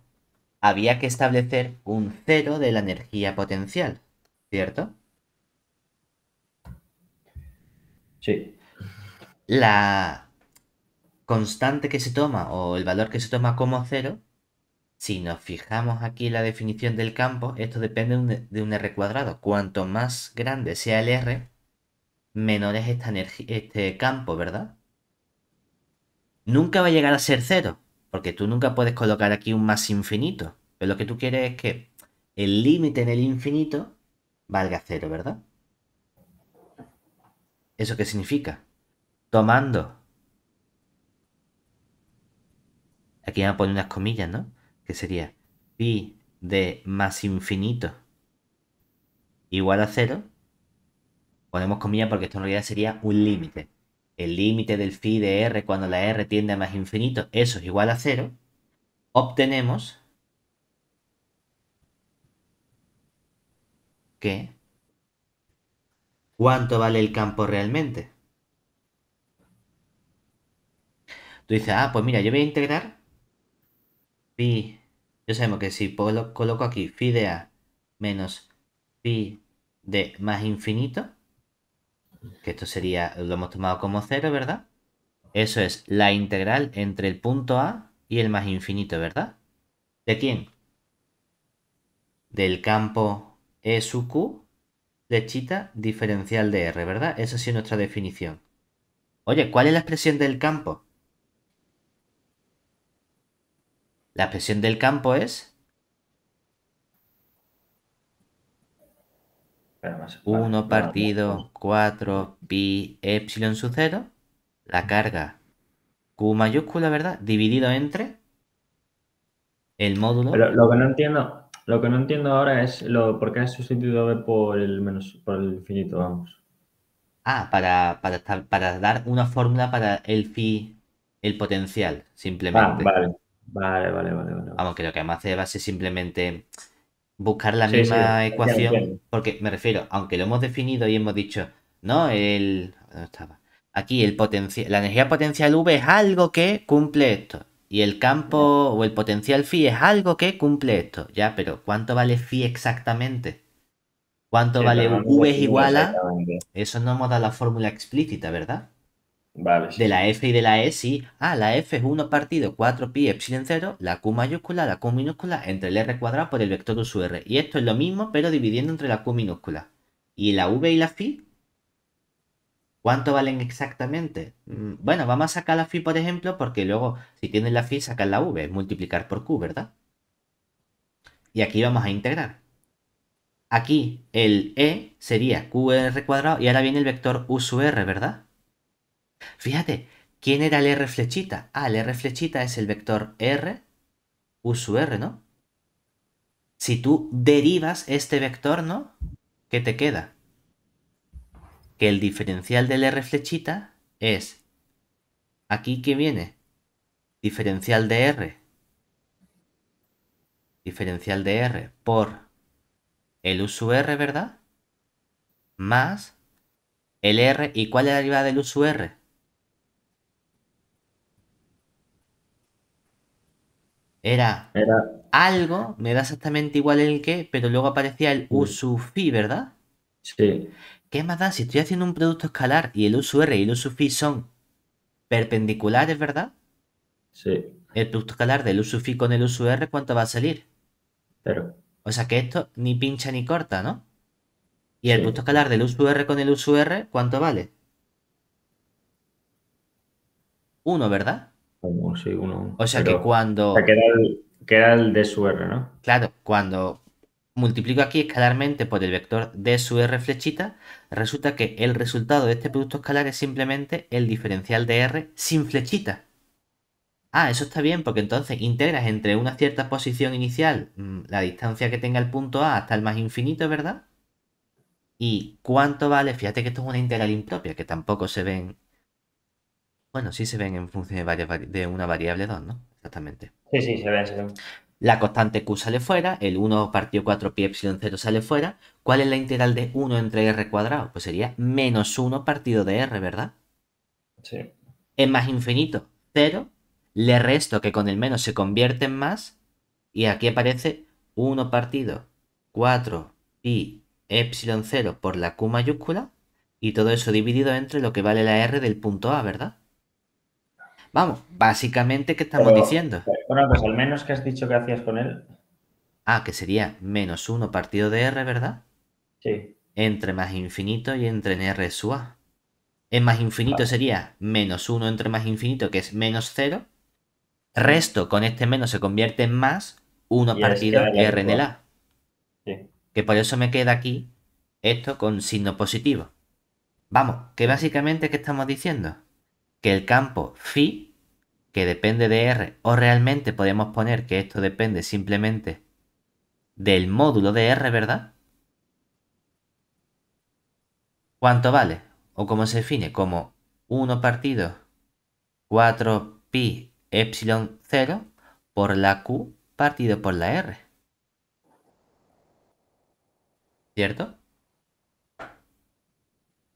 Speaker 1: había que establecer un cero de la energía potencial, ¿cierto? Sí. La, constante que se toma o el valor que se toma como cero, si nos fijamos aquí en la definición del campo, esto depende de un R cuadrado. Cuanto más grande sea el R, menor es este campo, ¿verdad? Nunca va a llegar a ser cero, porque tú nunca puedes colocar aquí un más infinito. Pero lo que tú quieres es que el límite en el infinito valga cero, ¿verdad? ¿Eso qué significa? Tomando Aquí vamos a poner unas comillas, ¿no? Que sería pi de más infinito igual a cero. Ponemos comillas porque esto en realidad sería un límite. El límite del phi de r cuando la r tiende a más infinito, eso es igual a cero. Obtenemos que ¿cuánto vale el campo realmente? Tú dices, ah, pues mira, yo voy a integrar Pi. Yo sabemos que si coloco aquí phi de A menos pi de más infinito, que esto sería, lo hemos tomado como cero, ¿verdad? Eso es la integral entre el punto A y el más infinito, ¿verdad? ¿De quién? Del campo E sub Q, flechita, diferencial de R, ¿verdad? Esa ha sido nuestra definición. Oye, ¿cuál es la expresión del campo? La expresión del campo es... 1 partido 4 pi epsilon su 0. La carga Q mayúscula, ¿verdad?
Speaker 2: Dividido entre
Speaker 1: el módulo. Pero lo que no
Speaker 2: entiendo, lo que no entiendo ahora es lo por qué has sustituido B por el menos por el infinito, vamos. Ah, para, para, dar una fórmula para el phi, el potencial,
Speaker 1: simplemente. Ah, vale. Vale, vale, vale, vale. Vamos, que lo que más hace va a ser simplemente buscar la misma ecuación. Porque me refiero, aunque lo hemos definido y hemos dicho, ¿no? El. estaba? Aquí el potencial. La energía potencial V es algo que cumple esto. Y el campo o el potencial phi es algo que cumple esto. Ya, pero ¿cuánto vale phi exactamente? ¿Cuánto vale V es igual a? Eso no hemos dado la fórmula explícita, ¿verdad? De la F y de la E, sí. Ah, la F es 1 partido 4 pi epsilon 0, la Q mayúscula, la Q minúscula, entre el R cuadrado por el vector u R. Y esto es lo mismo, pero dividiendo entre la Q minúscula. ¿Y la V y la phi? ¿Cuánto valen exactamente? Mm, bueno, vamos a sacar la phi, por ejemplo, porque luego, si tienes la phi, sacas la V, es multiplicar por Q, ¿verdad? Y aquí vamos a integrar. Aquí el E sería QR cuadrado y ahora viene el vector U sub R, ¿verdad? Fíjate, ¿quién era el R flechita? Ah, el R flechita es el vector R, U R, ¿no? Si tú derivas este vector, ¿no? ¿Qué te queda? Que el diferencial del R flechita es, aquí que viene, diferencial de R, diferencial de R por el U R, ¿verdad? Más el R, ¿y cuál es la derivada del U R? Era, algo, me da exactamente igual el que, pero luego aparecía el U sub ¿verdad? Sí. ¿Qué más da? Si estoy haciendo un producto escalar y el U y el U son perpendiculares, ¿verdad? Sí. El producto escalar del U sub con el U ¿cuánto va a salir? Pero. O sea que esto ni pincha ni corta, ¿no? Y el producto escalar del U con el U ¿cuánto
Speaker 2: vale? uno ¿verdad? O sea que cuando. O sea, que, el, que era el d sub r, ¿no? Claro, cuando
Speaker 1: multiplico aquí escalarmente por el vector d sub r flechita, resulta que el resultado de este producto escalar es simplemente el diferencial de r sin flechita. Ah, eso está bien, porque entonces integras entre una cierta posición inicial mm, la distancia que tenga el punto A hasta el más infinito, ¿verdad? ¿Y cuánto vale? Fíjate que esto es una integral impropia, que tampoco se ven bueno, sí se ven en función de, de una variable 2, ¿no? Exactamente.
Speaker 2: Sí, sí, se ven,
Speaker 1: La constante Q sale fuera, el 1 partido 4 pi epsilon 0 sale fuera. ¿Cuál es la integral de 1 entre r cuadrado? Pues sería menos 1 partido de r, ¿verdad? Sí. Es más infinito, 0. Le resto que con el menos se convierte en más. Y aquí aparece 1 partido 4 pi epsilon 0 por la Q mayúscula. Y todo eso dividido entre lo que vale la R del punto A, ¿verdad?
Speaker 2: Vamos, básicamente, ¿qué estamos diciendo? Bueno, pues al menos que has dicho que hacías con él.
Speaker 1: Ah, que sería menos uno partido de R, ¿verdad? Sí. Entre más infinito y entre en R sub A. En más infinito sería menos uno entre más infinito, que es menos cero. Resto con este menos se convierte en más 1 partido de R en el A. Sí. Que por eso me queda aquí esto con signo positivo. Vamos, que básicamente, ¿qué estamos diciendo? que el campo phi, que depende de R, o realmente podemos poner que esto depende simplemente del módulo de R, ¿verdad? ¿Cuánto vale? O cómo se define, como 1 partido 4 pi epsilon 0 por la Q partido por la R. ¿Cierto?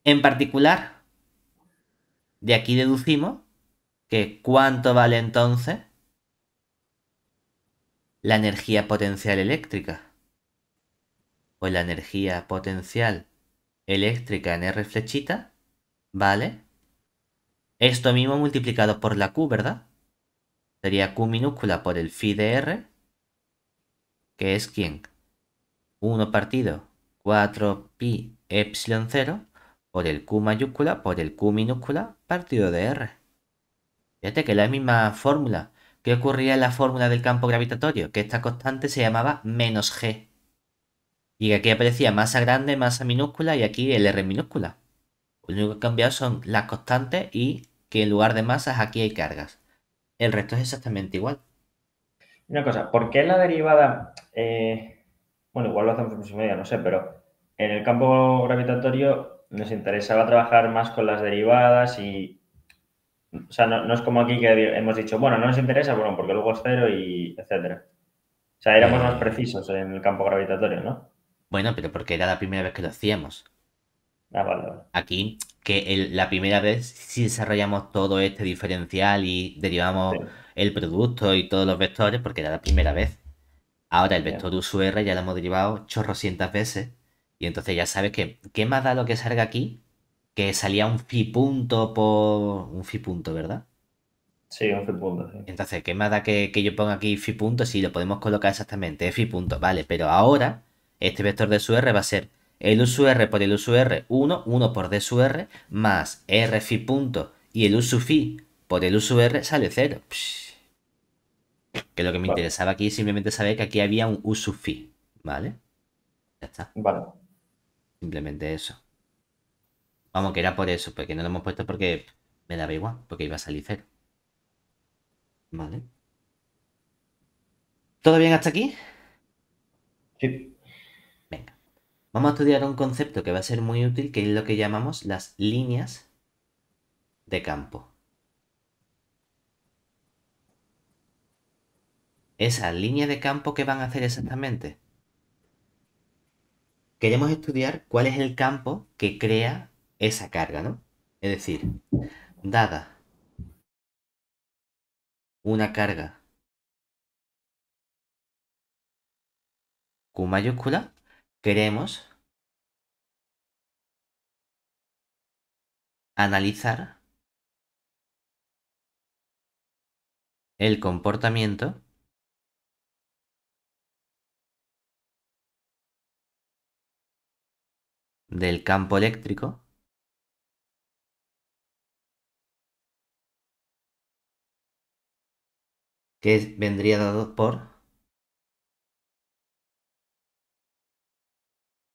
Speaker 1: En particular, de aquí deducimos que cuánto vale entonces la energía potencial eléctrica. Pues la energía potencial eléctrica en R flechita vale esto mismo multiplicado por la Q, ¿verdad? Sería Q minúscula por el phi de R, que es quién? 1 partido 4 pi epsilon 0 por el Q mayúscula por el Q minúscula partido de R. Fíjate que es la misma fórmula. ¿Qué ocurría en la fórmula del campo gravitatorio? Que esta constante se llamaba menos G. Y aquí aparecía masa grande, masa minúscula y aquí el R minúscula. Lo único que ha cambiado son las constantes y que en lugar de masas aquí hay cargas. El resto es exactamente igual.
Speaker 2: Una cosa, ¿por qué la derivada? Eh, bueno, igual lo hacemos en no sé, pero en el campo gravitatorio nos interesaba trabajar más con las derivadas y, o sea, no, es como aquí que hemos dicho, bueno, no nos interesa, bueno, porque luego es cero y etcétera. O sea, éramos más precisos en el campo gravitatorio, ¿no?
Speaker 1: Bueno, pero porque era la primera vez que lo hacíamos. Ah, vale, Aquí, que la primera vez si desarrollamos todo este diferencial y derivamos el producto y todos los vectores, porque era la primera vez. Ahora el vector u r ya lo hemos derivado chorrocientas veces y entonces ya sabes que, ¿qué más da lo que salga aquí? Que salía un fi punto por. Un fi punto, ¿verdad?
Speaker 2: Sí, un fi punto, sí.
Speaker 1: Entonces, ¿qué más da que, que yo ponga aquí fi punto? Sí, lo podemos colocar exactamente, fi punto, vale, pero ahora este vector de su R va a ser el U R por el U R, 1, 1 por D su R, más R fi punto y el U sub por el U R sale 0. Que lo que me interesaba aquí es simplemente saber que aquí había un U sub ¿vale? Ya está. Vale. Simplemente eso. Vamos, que era por eso, porque pues no lo hemos puesto porque me daba igual, porque iba a salir cero. Vale. ¿Todo bien hasta aquí? Sí. Venga. Vamos a estudiar un concepto que va a ser muy útil, que es lo que llamamos las líneas de campo. Esas líneas de campo, ¿qué van a hacer exactamente? queremos estudiar cuál es el campo que crea esa carga, ¿no? Es decir, dada una carga Q mayúscula, queremos analizar el comportamiento del campo eléctrico. que vendría dado por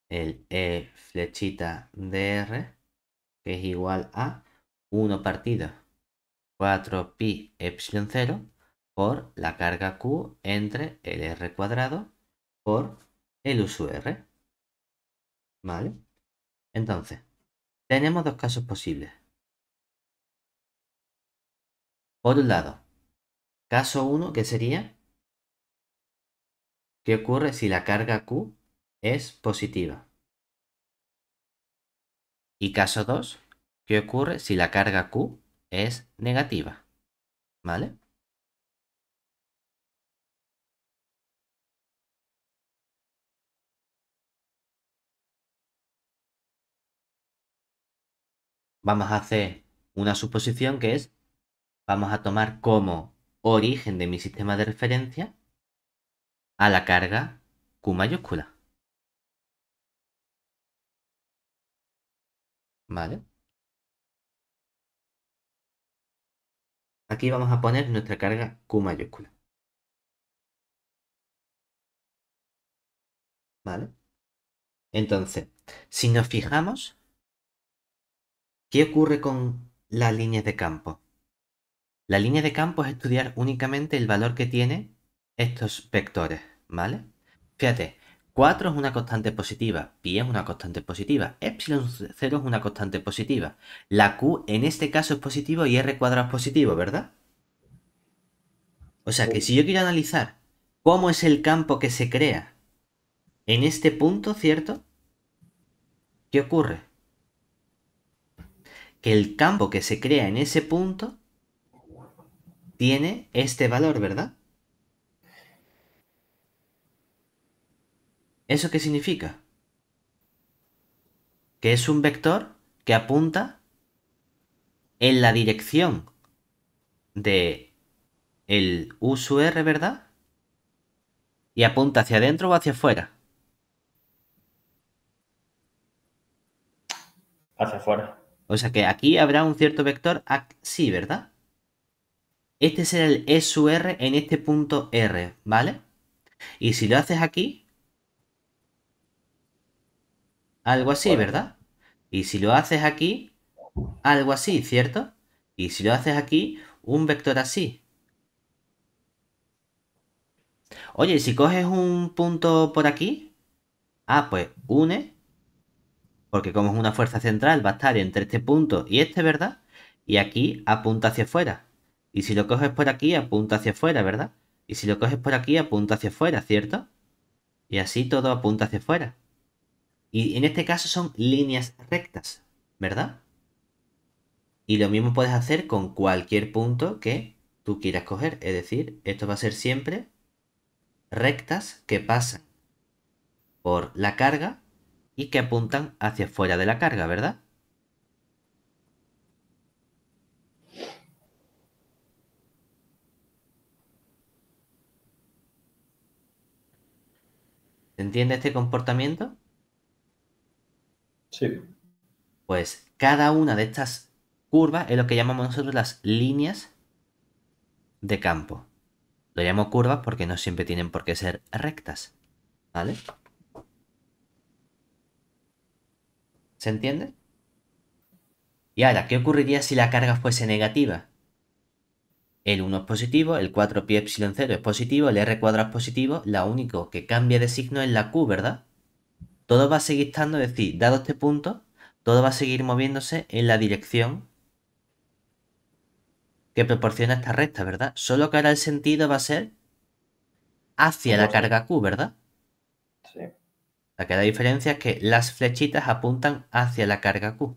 Speaker 1: el E flechita DR, que es igual a 1 partido 4 pi epsilon 0 por la carga Q entre el R cuadrado por el uso R. ¿Vale? Entonces, tenemos dos casos posibles. Por un lado, caso 1, que sería, ¿qué ocurre si la carga Q es positiva? Y caso 2, ¿qué ocurre si la carga Q es negativa? ¿Vale? vamos a hacer una suposición que es, vamos a tomar como origen de mi sistema de referencia a la carga Q mayúscula. ¿Vale? Aquí vamos a poner nuestra carga Q mayúscula. ¿Vale? Entonces, si nos fijamos, ¿Qué ocurre con las líneas de campo? La línea de campo es estudiar únicamente el valor que tienen estos vectores, ¿vale? Fíjate, 4 es una constante positiva, pi es una constante positiva, epsilon 0 es una constante positiva. La q en este caso es positivo y r cuadrado es positivo, ¿verdad? O sea que oh. si yo quiero analizar cómo es el campo que se crea en este punto, ¿cierto? ¿Qué ocurre? que el campo que se crea en ese punto tiene este valor, ¿verdad? ¿Eso qué significa? Que es un vector que apunta en la dirección de el U ¿verdad? Y apunta hacia adentro o hacia afuera.
Speaker 2: Hacia afuera.
Speaker 1: O sea que aquí habrá un cierto vector así, ¿verdad? Este será el e SUR R en este punto R, ¿vale? Y si lo haces aquí, algo así, ¿verdad? Y si lo haces aquí, algo así, ¿cierto? Y si lo haces aquí, un vector así. Oye, si coges un punto por aquí, ah, pues une porque como es una fuerza central, va a estar entre este punto y este, ¿verdad? Y aquí apunta hacia afuera. Y si lo coges por aquí, apunta hacia afuera, ¿verdad? Y si lo coges por aquí, apunta hacia afuera, ¿cierto? Y así todo apunta hacia afuera. Y en este caso son líneas rectas, ¿verdad? Y lo mismo puedes hacer con cualquier punto que tú quieras coger. Es decir, esto va a ser siempre rectas que pasan por la carga y que apuntan hacia fuera de la carga, ¿verdad? ¿Se entiende este comportamiento? Sí. Pues cada una de estas curvas es lo que llamamos nosotros las líneas de campo. Lo llamo curvas porque no siempre tienen por qué ser rectas. ¿Vale? ¿Se entiende? Y ahora, ¿qué ocurriría si la carga fuese negativa? El 1 es positivo, el 4 pi epsilon 0 es positivo, el r cuadrado es positivo, la único que cambia de signo es la q, ¿verdad? Todo va a seguir estando, es decir, dado este punto, todo va a seguir moviéndose en la dirección que proporciona esta recta, ¿verdad? Solo que ahora el sentido va a ser hacia la carga q, ¿verdad? La que la diferencia es que las flechitas apuntan hacia la carga Q.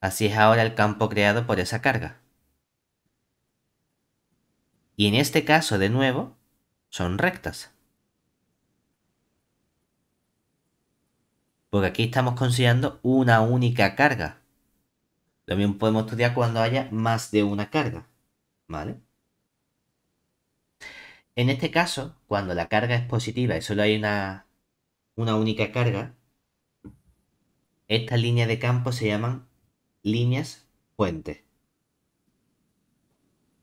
Speaker 1: Así es ahora el campo creado por esa carga. Y en este caso, de nuevo, son rectas. Porque aquí estamos considerando una única carga. También podemos estudiar cuando haya más de una carga. ¿Vale? En este caso, cuando la carga es positiva y solo hay una, única carga, estas líneas de campo se llaman líneas fuente.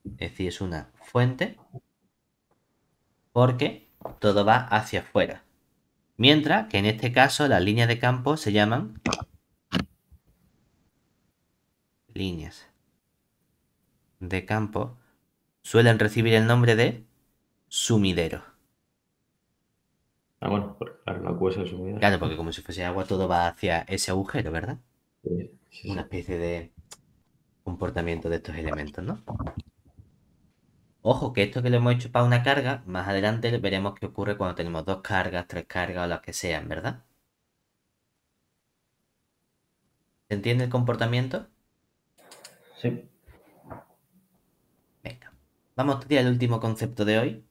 Speaker 1: Es decir, es una fuente porque todo va hacia afuera. Mientras que en este caso las líneas de campo se llaman líneas de campo. Suelen recibir el nombre de sumidero. Ah, bueno, claro, la cueva sumidero. Claro, porque como si fuese agua, todo va hacia ese agujero, ¿verdad? Una especie de comportamiento de estos elementos, ¿no? Ojo, que esto que lo hemos hecho para una carga, más adelante veremos qué ocurre cuando tenemos dos cargas, tres cargas o las que sean, ¿verdad? ¿Se entiende el comportamiento? Sí. Venga. Vamos a estudiar el último concepto de hoy,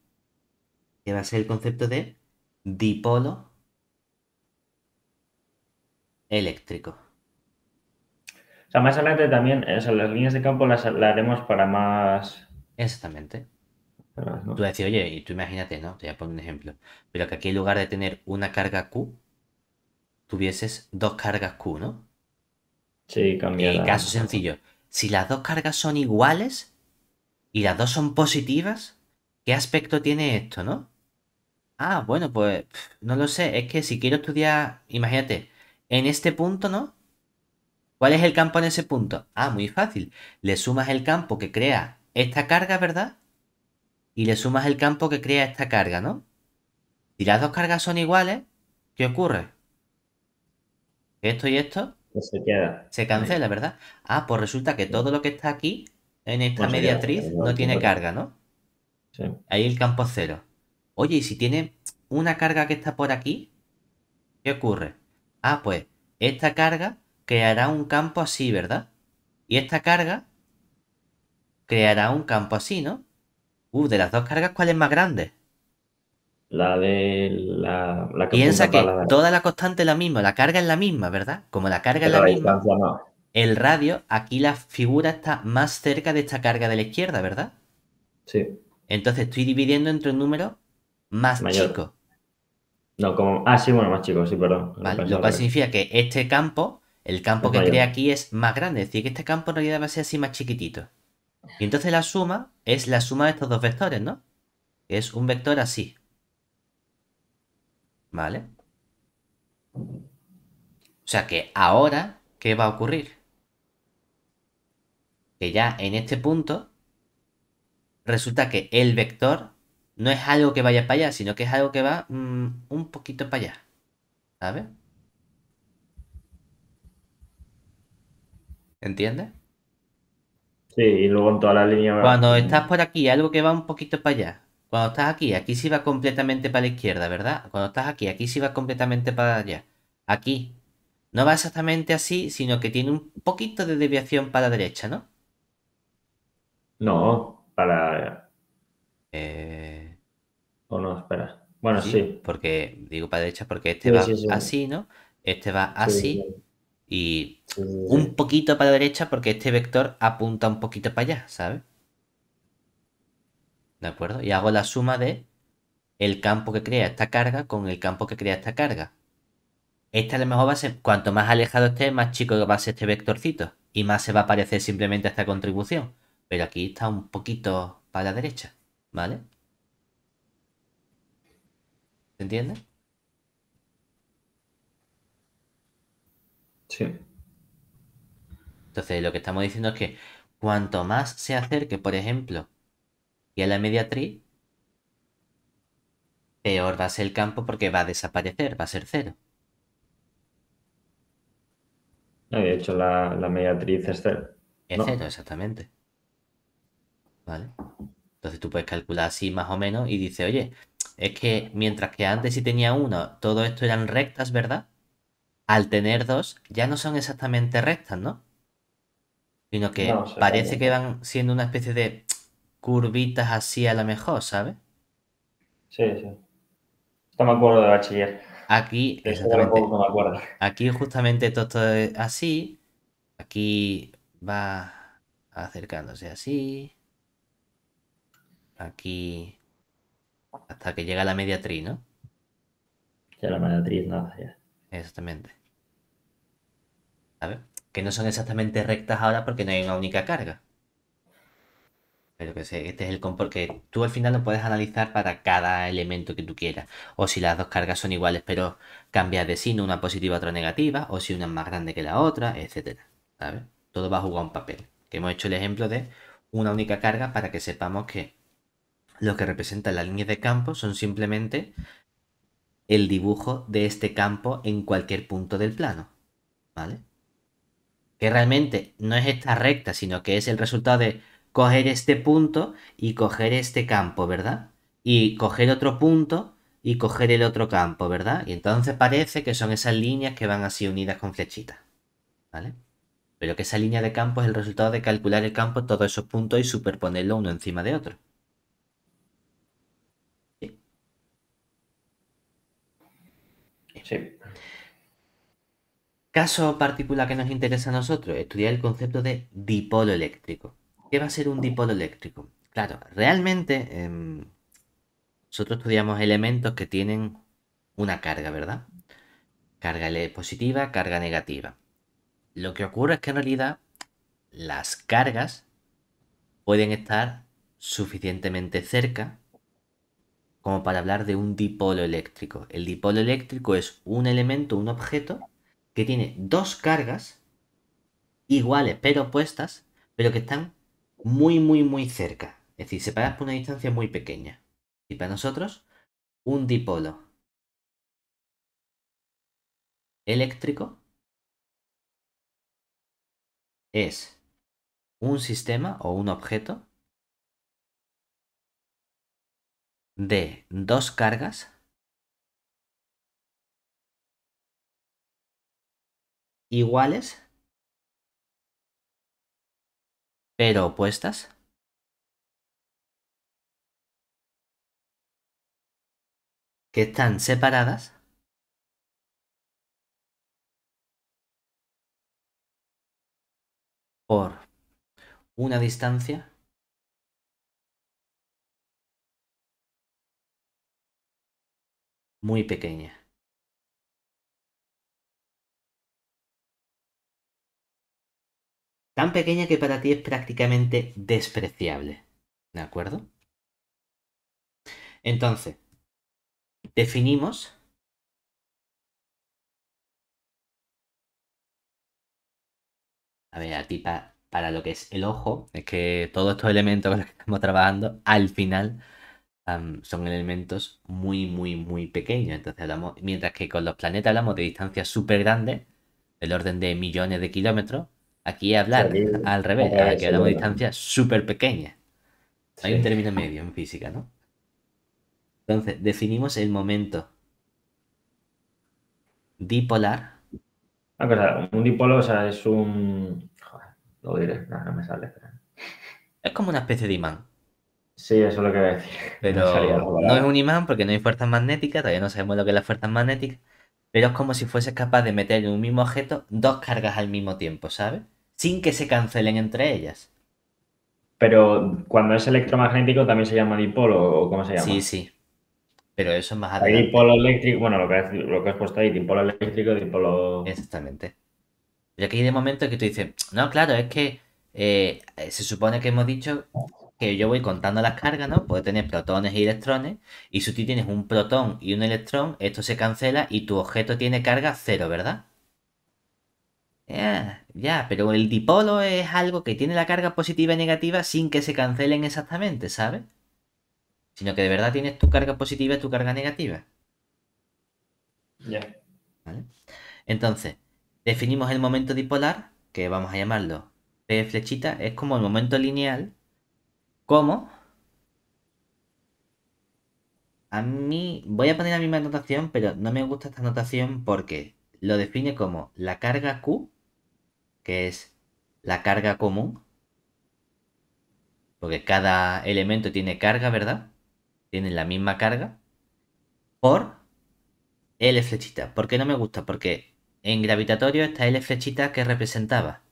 Speaker 1: que va a ser el concepto de dipolo
Speaker 2: eléctrico. O sea, más adelante también, las líneas de campo las, haremos para más... Exactamente. Tú decías, oye,
Speaker 1: y tú imagínate, ¿no? Te voy a poner un ejemplo. Pero que aquí en lugar de tener una carga Q, tuvieses dos cargas Q, ¿no? Sí, cambia. Y eh, caso sencillo, si las dos cargas son iguales y las dos son positivas, ¿qué aspecto tiene esto, no? Ah, bueno, pues no lo sé. Es que si quiero estudiar, imagínate, en este punto, ¿no? ¿Cuál es el campo en ese punto? Ah, muy fácil. Le sumas el campo que crea esta carga, ¿verdad? Y le sumas el campo que crea esta carga, ¿no? Si las dos cargas son iguales, ¿qué ocurre? Esto y esto pues se, queda. se cancela, ¿verdad? Ah, pues resulta que todo lo que está aquí, en esta pues mediatriz, no tiene carga, ¿no? Ahí el campo es cero. Oye, y si tiene una carga que está por aquí, ¿qué ocurre? Ah, pues esta carga creará un campo así, ¿verdad? Y esta carga creará un campo así, ¿no? Uh, de las dos cargas, ¿cuál es más grande? La de la, Piensa que toda la constante es la misma, la carga es la misma, ¿verdad? Como la carga es la, misma. El radio, aquí la figura está más cerca de esta carga de la izquierda, ¿verdad? Sí. Entonces estoy dividiendo entre un número
Speaker 2: más chico. No, como. Ah, sí, bueno, más chico, sí, perdón.
Speaker 1: lo cual significa que este campo, el campo que crea aquí es más grande, es decir, que este campo en realidad va a ser así más chiquitito. Y entonces la suma es la suma de estos dos vectores, ¿no? es un vector así. ¿Vale? O sea que ahora, ¿qué va a ocurrir? Que ya en este punto resulta que el vector no es algo que vaya para allá, sino que es algo que va mm, un poquito para allá. ¿Sabes?
Speaker 2: ¿Entiendes? Sí, y luego en toda la línea. Cuando estás
Speaker 1: por aquí, algo que va un poquito para allá. Cuando estás aquí, aquí sí va completamente para la izquierda, ¿verdad? Cuando estás aquí, aquí sí va completamente para allá. Aquí. No va exactamente así, sino que tiene un poquito de deviación para la derecha, ¿no?
Speaker 2: No, para. Eh... O no, espera. Bueno, sí. Porque, digo para derecha, porque este va así, ¿no?
Speaker 1: Este va así. Y un poquito para la derecha, porque este vector apunta un poquito para allá, ¿sabes? ¿De acuerdo? Y hago la suma de el campo que crea esta carga con el campo que crea esta carga. Esta es lo mejor va a ser, cuanto más alejado esté, más chico va a ser este vectorcito. Y más se va a parecer simplemente a esta contribución. Pero aquí está un poquito para la derecha, ¿vale? ¿Se entiende? Sí. Entonces, lo que estamos diciendo es que cuanto más se acerque, por ejemplo, y a la mediatriz, peor va a ser el campo porque va a desaparecer, va a ser cero.
Speaker 2: De hecho, la, la mediatriz es cero. Es cero, exactamente. ¿Vale? Entonces tú puedes calcular así más o menos y
Speaker 1: dice, oye, es que mientras que antes si tenía uno, todo esto eran rectas, ¿verdad? Al tener dos, ya no son exactamente rectas, ¿no? Sino que parece que van siendo una especie de curvitas así a lo mejor, ¿sabes?
Speaker 2: Sí, sí. Esto me acuerdo de bachiller. Aquí, exactamente. No
Speaker 1: Aquí justamente todo, esto es así. Aquí va acercándose así. Aquí hasta que llega la mediatriz, ¿no? Ya la mediatriz, nada, ya. Exactamente. ¿Sabes? Que no son exactamente rectas ahora porque no hay una única carga. Pero que sé, este es el porque tú al final lo puedes analizar para cada elemento que tú quieras. O si las dos cargas son iguales, pero cambias de signo, una positiva, otra negativa, o si una es más grande que la otra, etcétera. ¿Sabes? Todo va a jugar un papel. Que hemos hecho el ejemplo de una única carga para que sepamos que lo que representa la línea de campo son simplemente el dibujo de este campo en cualquier punto del plano. ¿Vale? Que realmente no es esta recta, sino que es el resultado de coger este punto y coger este campo, ¿verdad? Y coger otro punto y coger el otro campo, ¿verdad? Y entonces parece que son esas líneas que van así unidas con flechitas. ¿Vale? Pero que esa línea de campo es el resultado de calcular el campo todos esos puntos y superponerlo uno encima de otro. Sí. Caso particular que nos interesa a nosotros, estudiar el concepto de dipolo eléctrico. ¿Qué va a ser un dipolo eléctrico? Claro, realmente em, nosotros estudiamos elementos que tienen una carga, ¿verdad? Carga positiva, carga negativa. Lo que ocurre es que en realidad las cargas pueden estar suficientemente cerca como para hablar de un dipolo eléctrico. El dipolo eléctrico es un elemento, un objeto, que tiene dos cargas iguales pero opuestas, pero que están muy, muy, muy cerca. Es decir, separadas por una distancia muy pequeña. Y para nosotros, un dipolo eléctrico es un sistema o un objeto de dos cargas iguales pero opuestas. que están separadas por una distancia muy pequeña tan pequeña que para ti es prácticamente despreciable. ¿De acuerdo? Entonces, definimos A ver, aquí para lo que es el ojo, es que todos estos elementos con los que estamos trabajando, al final son elementos muy, muy, muy pequeños. Entonces mientras que con los planetas hablamos de distancias súper grandes, del orden de millones de kilómetros, aquí hablar al revés, aquí ¿eh? hablamos de distancias súper pequeñas. Hay un término medio en física, ¿no?
Speaker 2: Entonces, definimos el momento dipolar. Ah, un dipolo, o sea, es un. Joder, lo no, me sale. Es como una especie de imán. Sí, eso es lo que voy a decir. no es
Speaker 1: un imán porque no hay fuerza magnética, todavía no sabemos lo que es la fuerza magnética, pero es como si fueses capaz de meter en un mismo objeto dos cargas al mismo tiempo, ¿sabes? Sin que se cancelen entre ellas.
Speaker 2: Pero cuando es electromagnético también se llama dipolo o cómo se llama. Sí, sí. Pero eso es más adelante. Hay dipolo eléctrico, bueno, lo que, has, lo que puesto ahí, dipolo eléctrico, dipolo. Exactamente.
Speaker 1: Pero aquí de momento que tú dices, no, claro, es que eh, se supone que hemos dicho que yo voy contando las cargas, ¿no? Puede tener protones y electrones, y si tú tienes un protón y un electrón, esto se cancela y tu objeto tiene carga cero, ¿verdad? Ya, pero el dipolo es algo que tiene la carga positiva y negativa sin que se cancelen exactamente, ¿sabes? Sino que de verdad tienes tu carga positiva y tu carga negativa.
Speaker 2: Ya. ¿Vale?
Speaker 1: Entonces, definimos el momento dipolar, que vamos a llamarlo P flechita, es como el momento lineal como, A mí voy a poner la misma notación, pero no me gusta esta notación porque lo define como la carga Q, que es la carga común, porque cada elemento tiene carga, ¿verdad? Tienen la misma carga, por L flechita. ¿Por qué no me gusta? Porque en gravitatorio está L flechita que representaba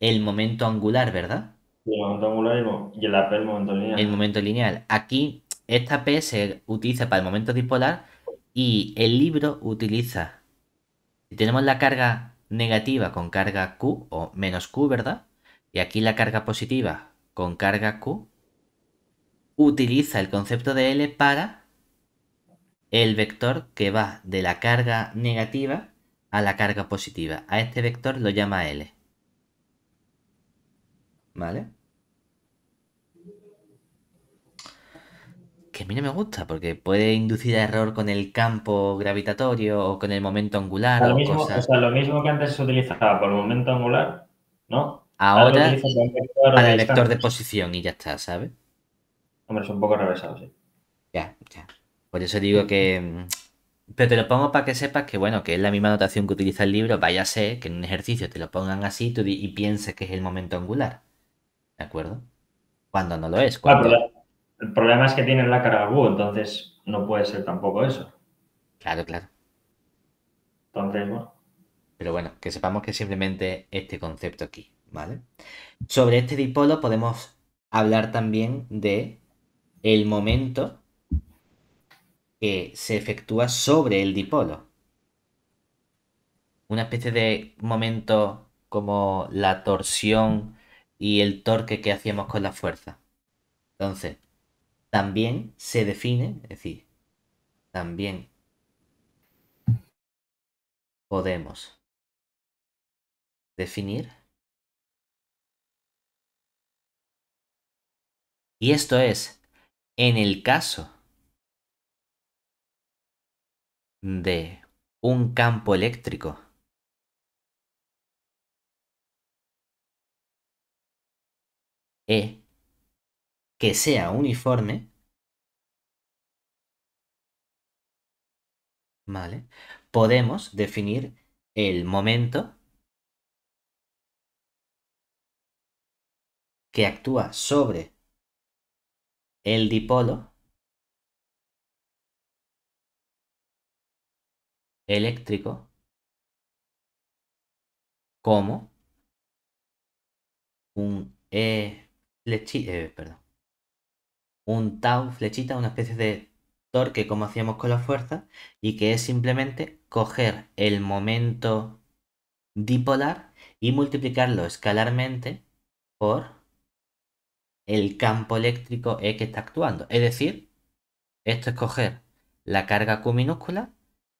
Speaker 1: el momento angular, ¿verdad?
Speaker 2: el momento angular y el AP, el momento lineal. El
Speaker 1: momento lineal. Aquí, esta P se utiliza para el momento dipolar y el libro utiliza. Si tenemos la carga negativa con carga Q o menos Q, ¿verdad? Y aquí la carga positiva con carga Q utiliza el concepto de L para el vector que va de la carga negativa a la carga positiva. A este vector lo llama L. ¿Vale? Que a mí no me gusta, porque puede inducir error con el campo gravitatorio o con el momento angular. Lo o, mismo, sea, lo
Speaker 2: mismo que antes se utilizaba por el momento angular,
Speaker 1: ¿no? Ahora, para, el lector de posición y ya está, ¿sabes?
Speaker 2: Hombre, es un poco reversado, sí.
Speaker 1: Ya, ya. Por eso digo que. Pero te lo pongo para que sepas que, bueno, que es la misma notación que utiliza el libro. Vaya a ser que en un ejercicio te lo pongan así y pienses que es el momento angular. ¿De acuerdo? Cuando no lo ah, es.
Speaker 2: el problema es que tienen la carga entonces no puede ser tampoco eso. Claro, claro. Entonces, bueno.
Speaker 1: Pero bueno, que sepamos que simplemente este concepto aquí, ¿vale? Sobre este dipolo podemos hablar también de el momento que se efectúa sobre el dipolo. Una especie de momento como la torsión y el torque que hacíamos con la fuerza. Entonces, también se define, es decir, también
Speaker 2: podemos definir. Y esto es,
Speaker 1: en el caso de un campo eléctrico E, que sea uniforme. ¿Vale? Podemos definir el momento que actúa sobre el dipolo eléctrico como un E eh, Un tau, flechita, una especie de torque como hacíamos con la fuerza y que es simplemente coger el momento dipolar y multiplicarlo escalarmente por el campo eléctrico E que está actuando. Es decir, esto es coger la carga Q minúscula,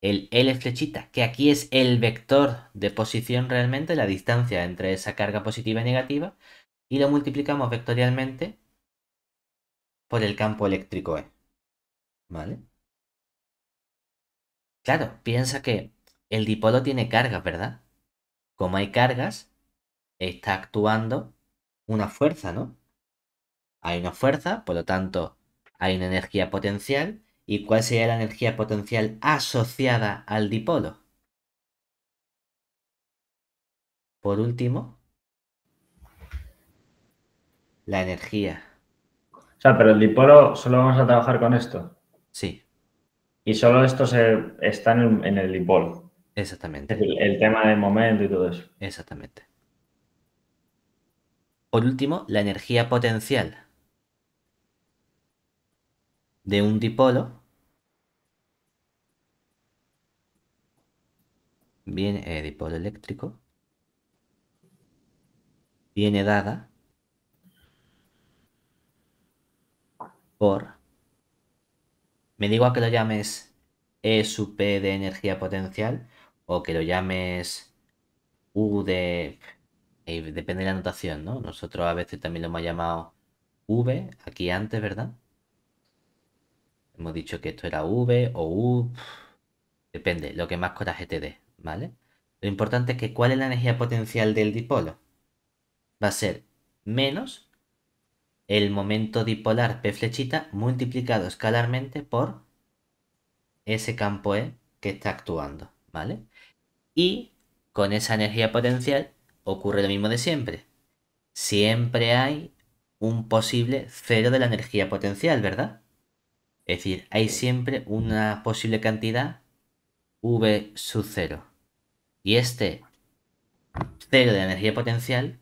Speaker 1: el L flechita, que aquí es el vector de posición realmente, la distancia entre esa carga positiva y negativa, y lo multiplicamos vectorialmente por el campo eléctrico E. ¿Vale? Claro, piensa que el dipolo tiene cargas, ¿verdad? Como hay cargas, está actuando una fuerza, ¿no? Hay una fuerza, por lo tanto, hay una energía potencial. ¿Y cuál sería la energía potencial asociada al dipolo? Por último,
Speaker 2: la energía. O sea, pero el dipolo solo vamos a trabajar con esto. Sí. Y solo esto se, está en el, dipolo. Exactamente. El, tema del momento y todo eso. Exactamente. Por último, la energía potencial
Speaker 1: de un dipolo viene eh, dipolo eléctrico viene dada por... Me digo a que lo llames E sub de energía potencial o que lo llames U de... Eh, depende de la notación, ¿no? Nosotros a veces también lo hemos llamado V, aquí antes, ¿verdad? Hemos dicho que esto era V o U. Depende, lo que más coraje te dé, ¿vale? Lo importante es que cuál es la energía potencial del dipolo. Va a ser menos el momento dipolar P flechita multiplicado escalarmente por ese campo E que está actuando, ¿vale? Y con esa energía potencial ocurre lo mismo de siempre. Siempre hay un posible cero de la energía potencial, ¿verdad? Es decir, hay siempre una posible cantidad V sub cero. Y este cero de energía potencial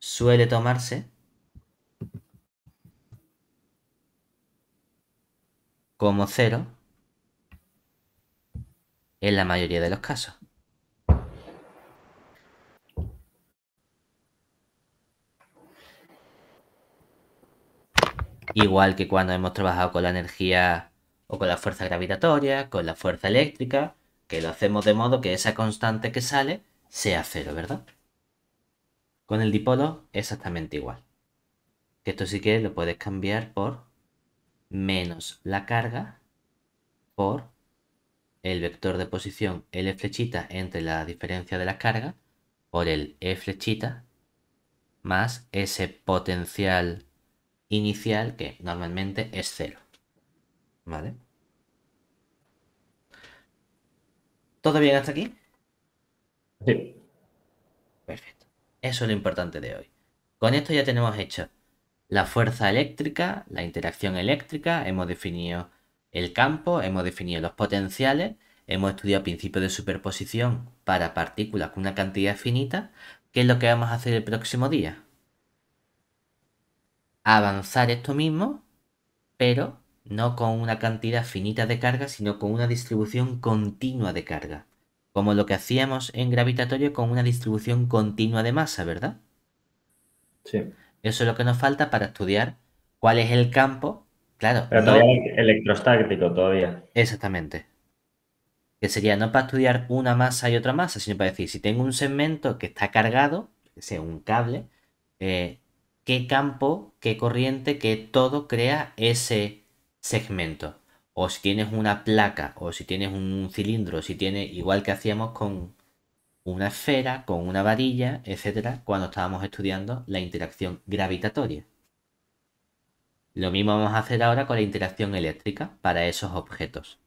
Speaker 1: suele tomarse como cero en la mayoría de los casos. Igual que cuando hemos trabajado con la energía o con la fuerza gravitatoria, con la fuerza eléctrica, que lo hacemos de modo que esa constante que sale sea cero, ¿verdad? Con el dipolo exactamente igual. Que esto sí que lo puedes cambiar por menos la carga por el vector de posición L flechita entre la diferencia de la carga por el E flechita más ese potencial inicial que normalmente es cero. ¿Vale? ¿Todo bien hasta aquí? Sí. Perfecto. Eso es lo importante de hoy. Con esto ya tenemos hecho la fuerza eléctrica, la interacción eléctrica, hemos definido el campo, hemos definido los potenciales, hemos estudiado principios de superposición para partículas con una cantidad finita. ¿Qué es lo que vamos a hacer el próximo día? Avanzar esto mismo, pero no con una cantidad finita de carga, sino con una distribución continua de carga. Como lo que hacíamos en gravitatorio con una distribución continua de masa, ¿verdad? Sí. Eso es lo que nos falta para estudiar cuál es el campo. Claro. Pero no... todavía electrostático todavía. Exactamente. Que sería no para estudiar una masa y otra masa, sino para decir, si tengo un segmento que está cargado, que sea un cable, eh, qué campo, qué corriente, qué todo crea ese segmento. O si tienes una placa, o si tienes un cilindro, o si tienes, igual que hacíamos con, una esfera con una varilla, etcétera, cuando estábamos estudiando la interacción gravitatoria. Lo mismo vamos a hacer ahora con la interacción eléctrica para esos objetos.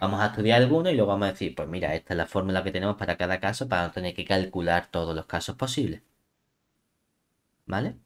Speaker 1: Vamos a estudiar alguno y luego vamos a decir, pues mira, esta es la fórmula que tenemos para cada caso para no tener que calcular todos los casos posibles. ¿Vale?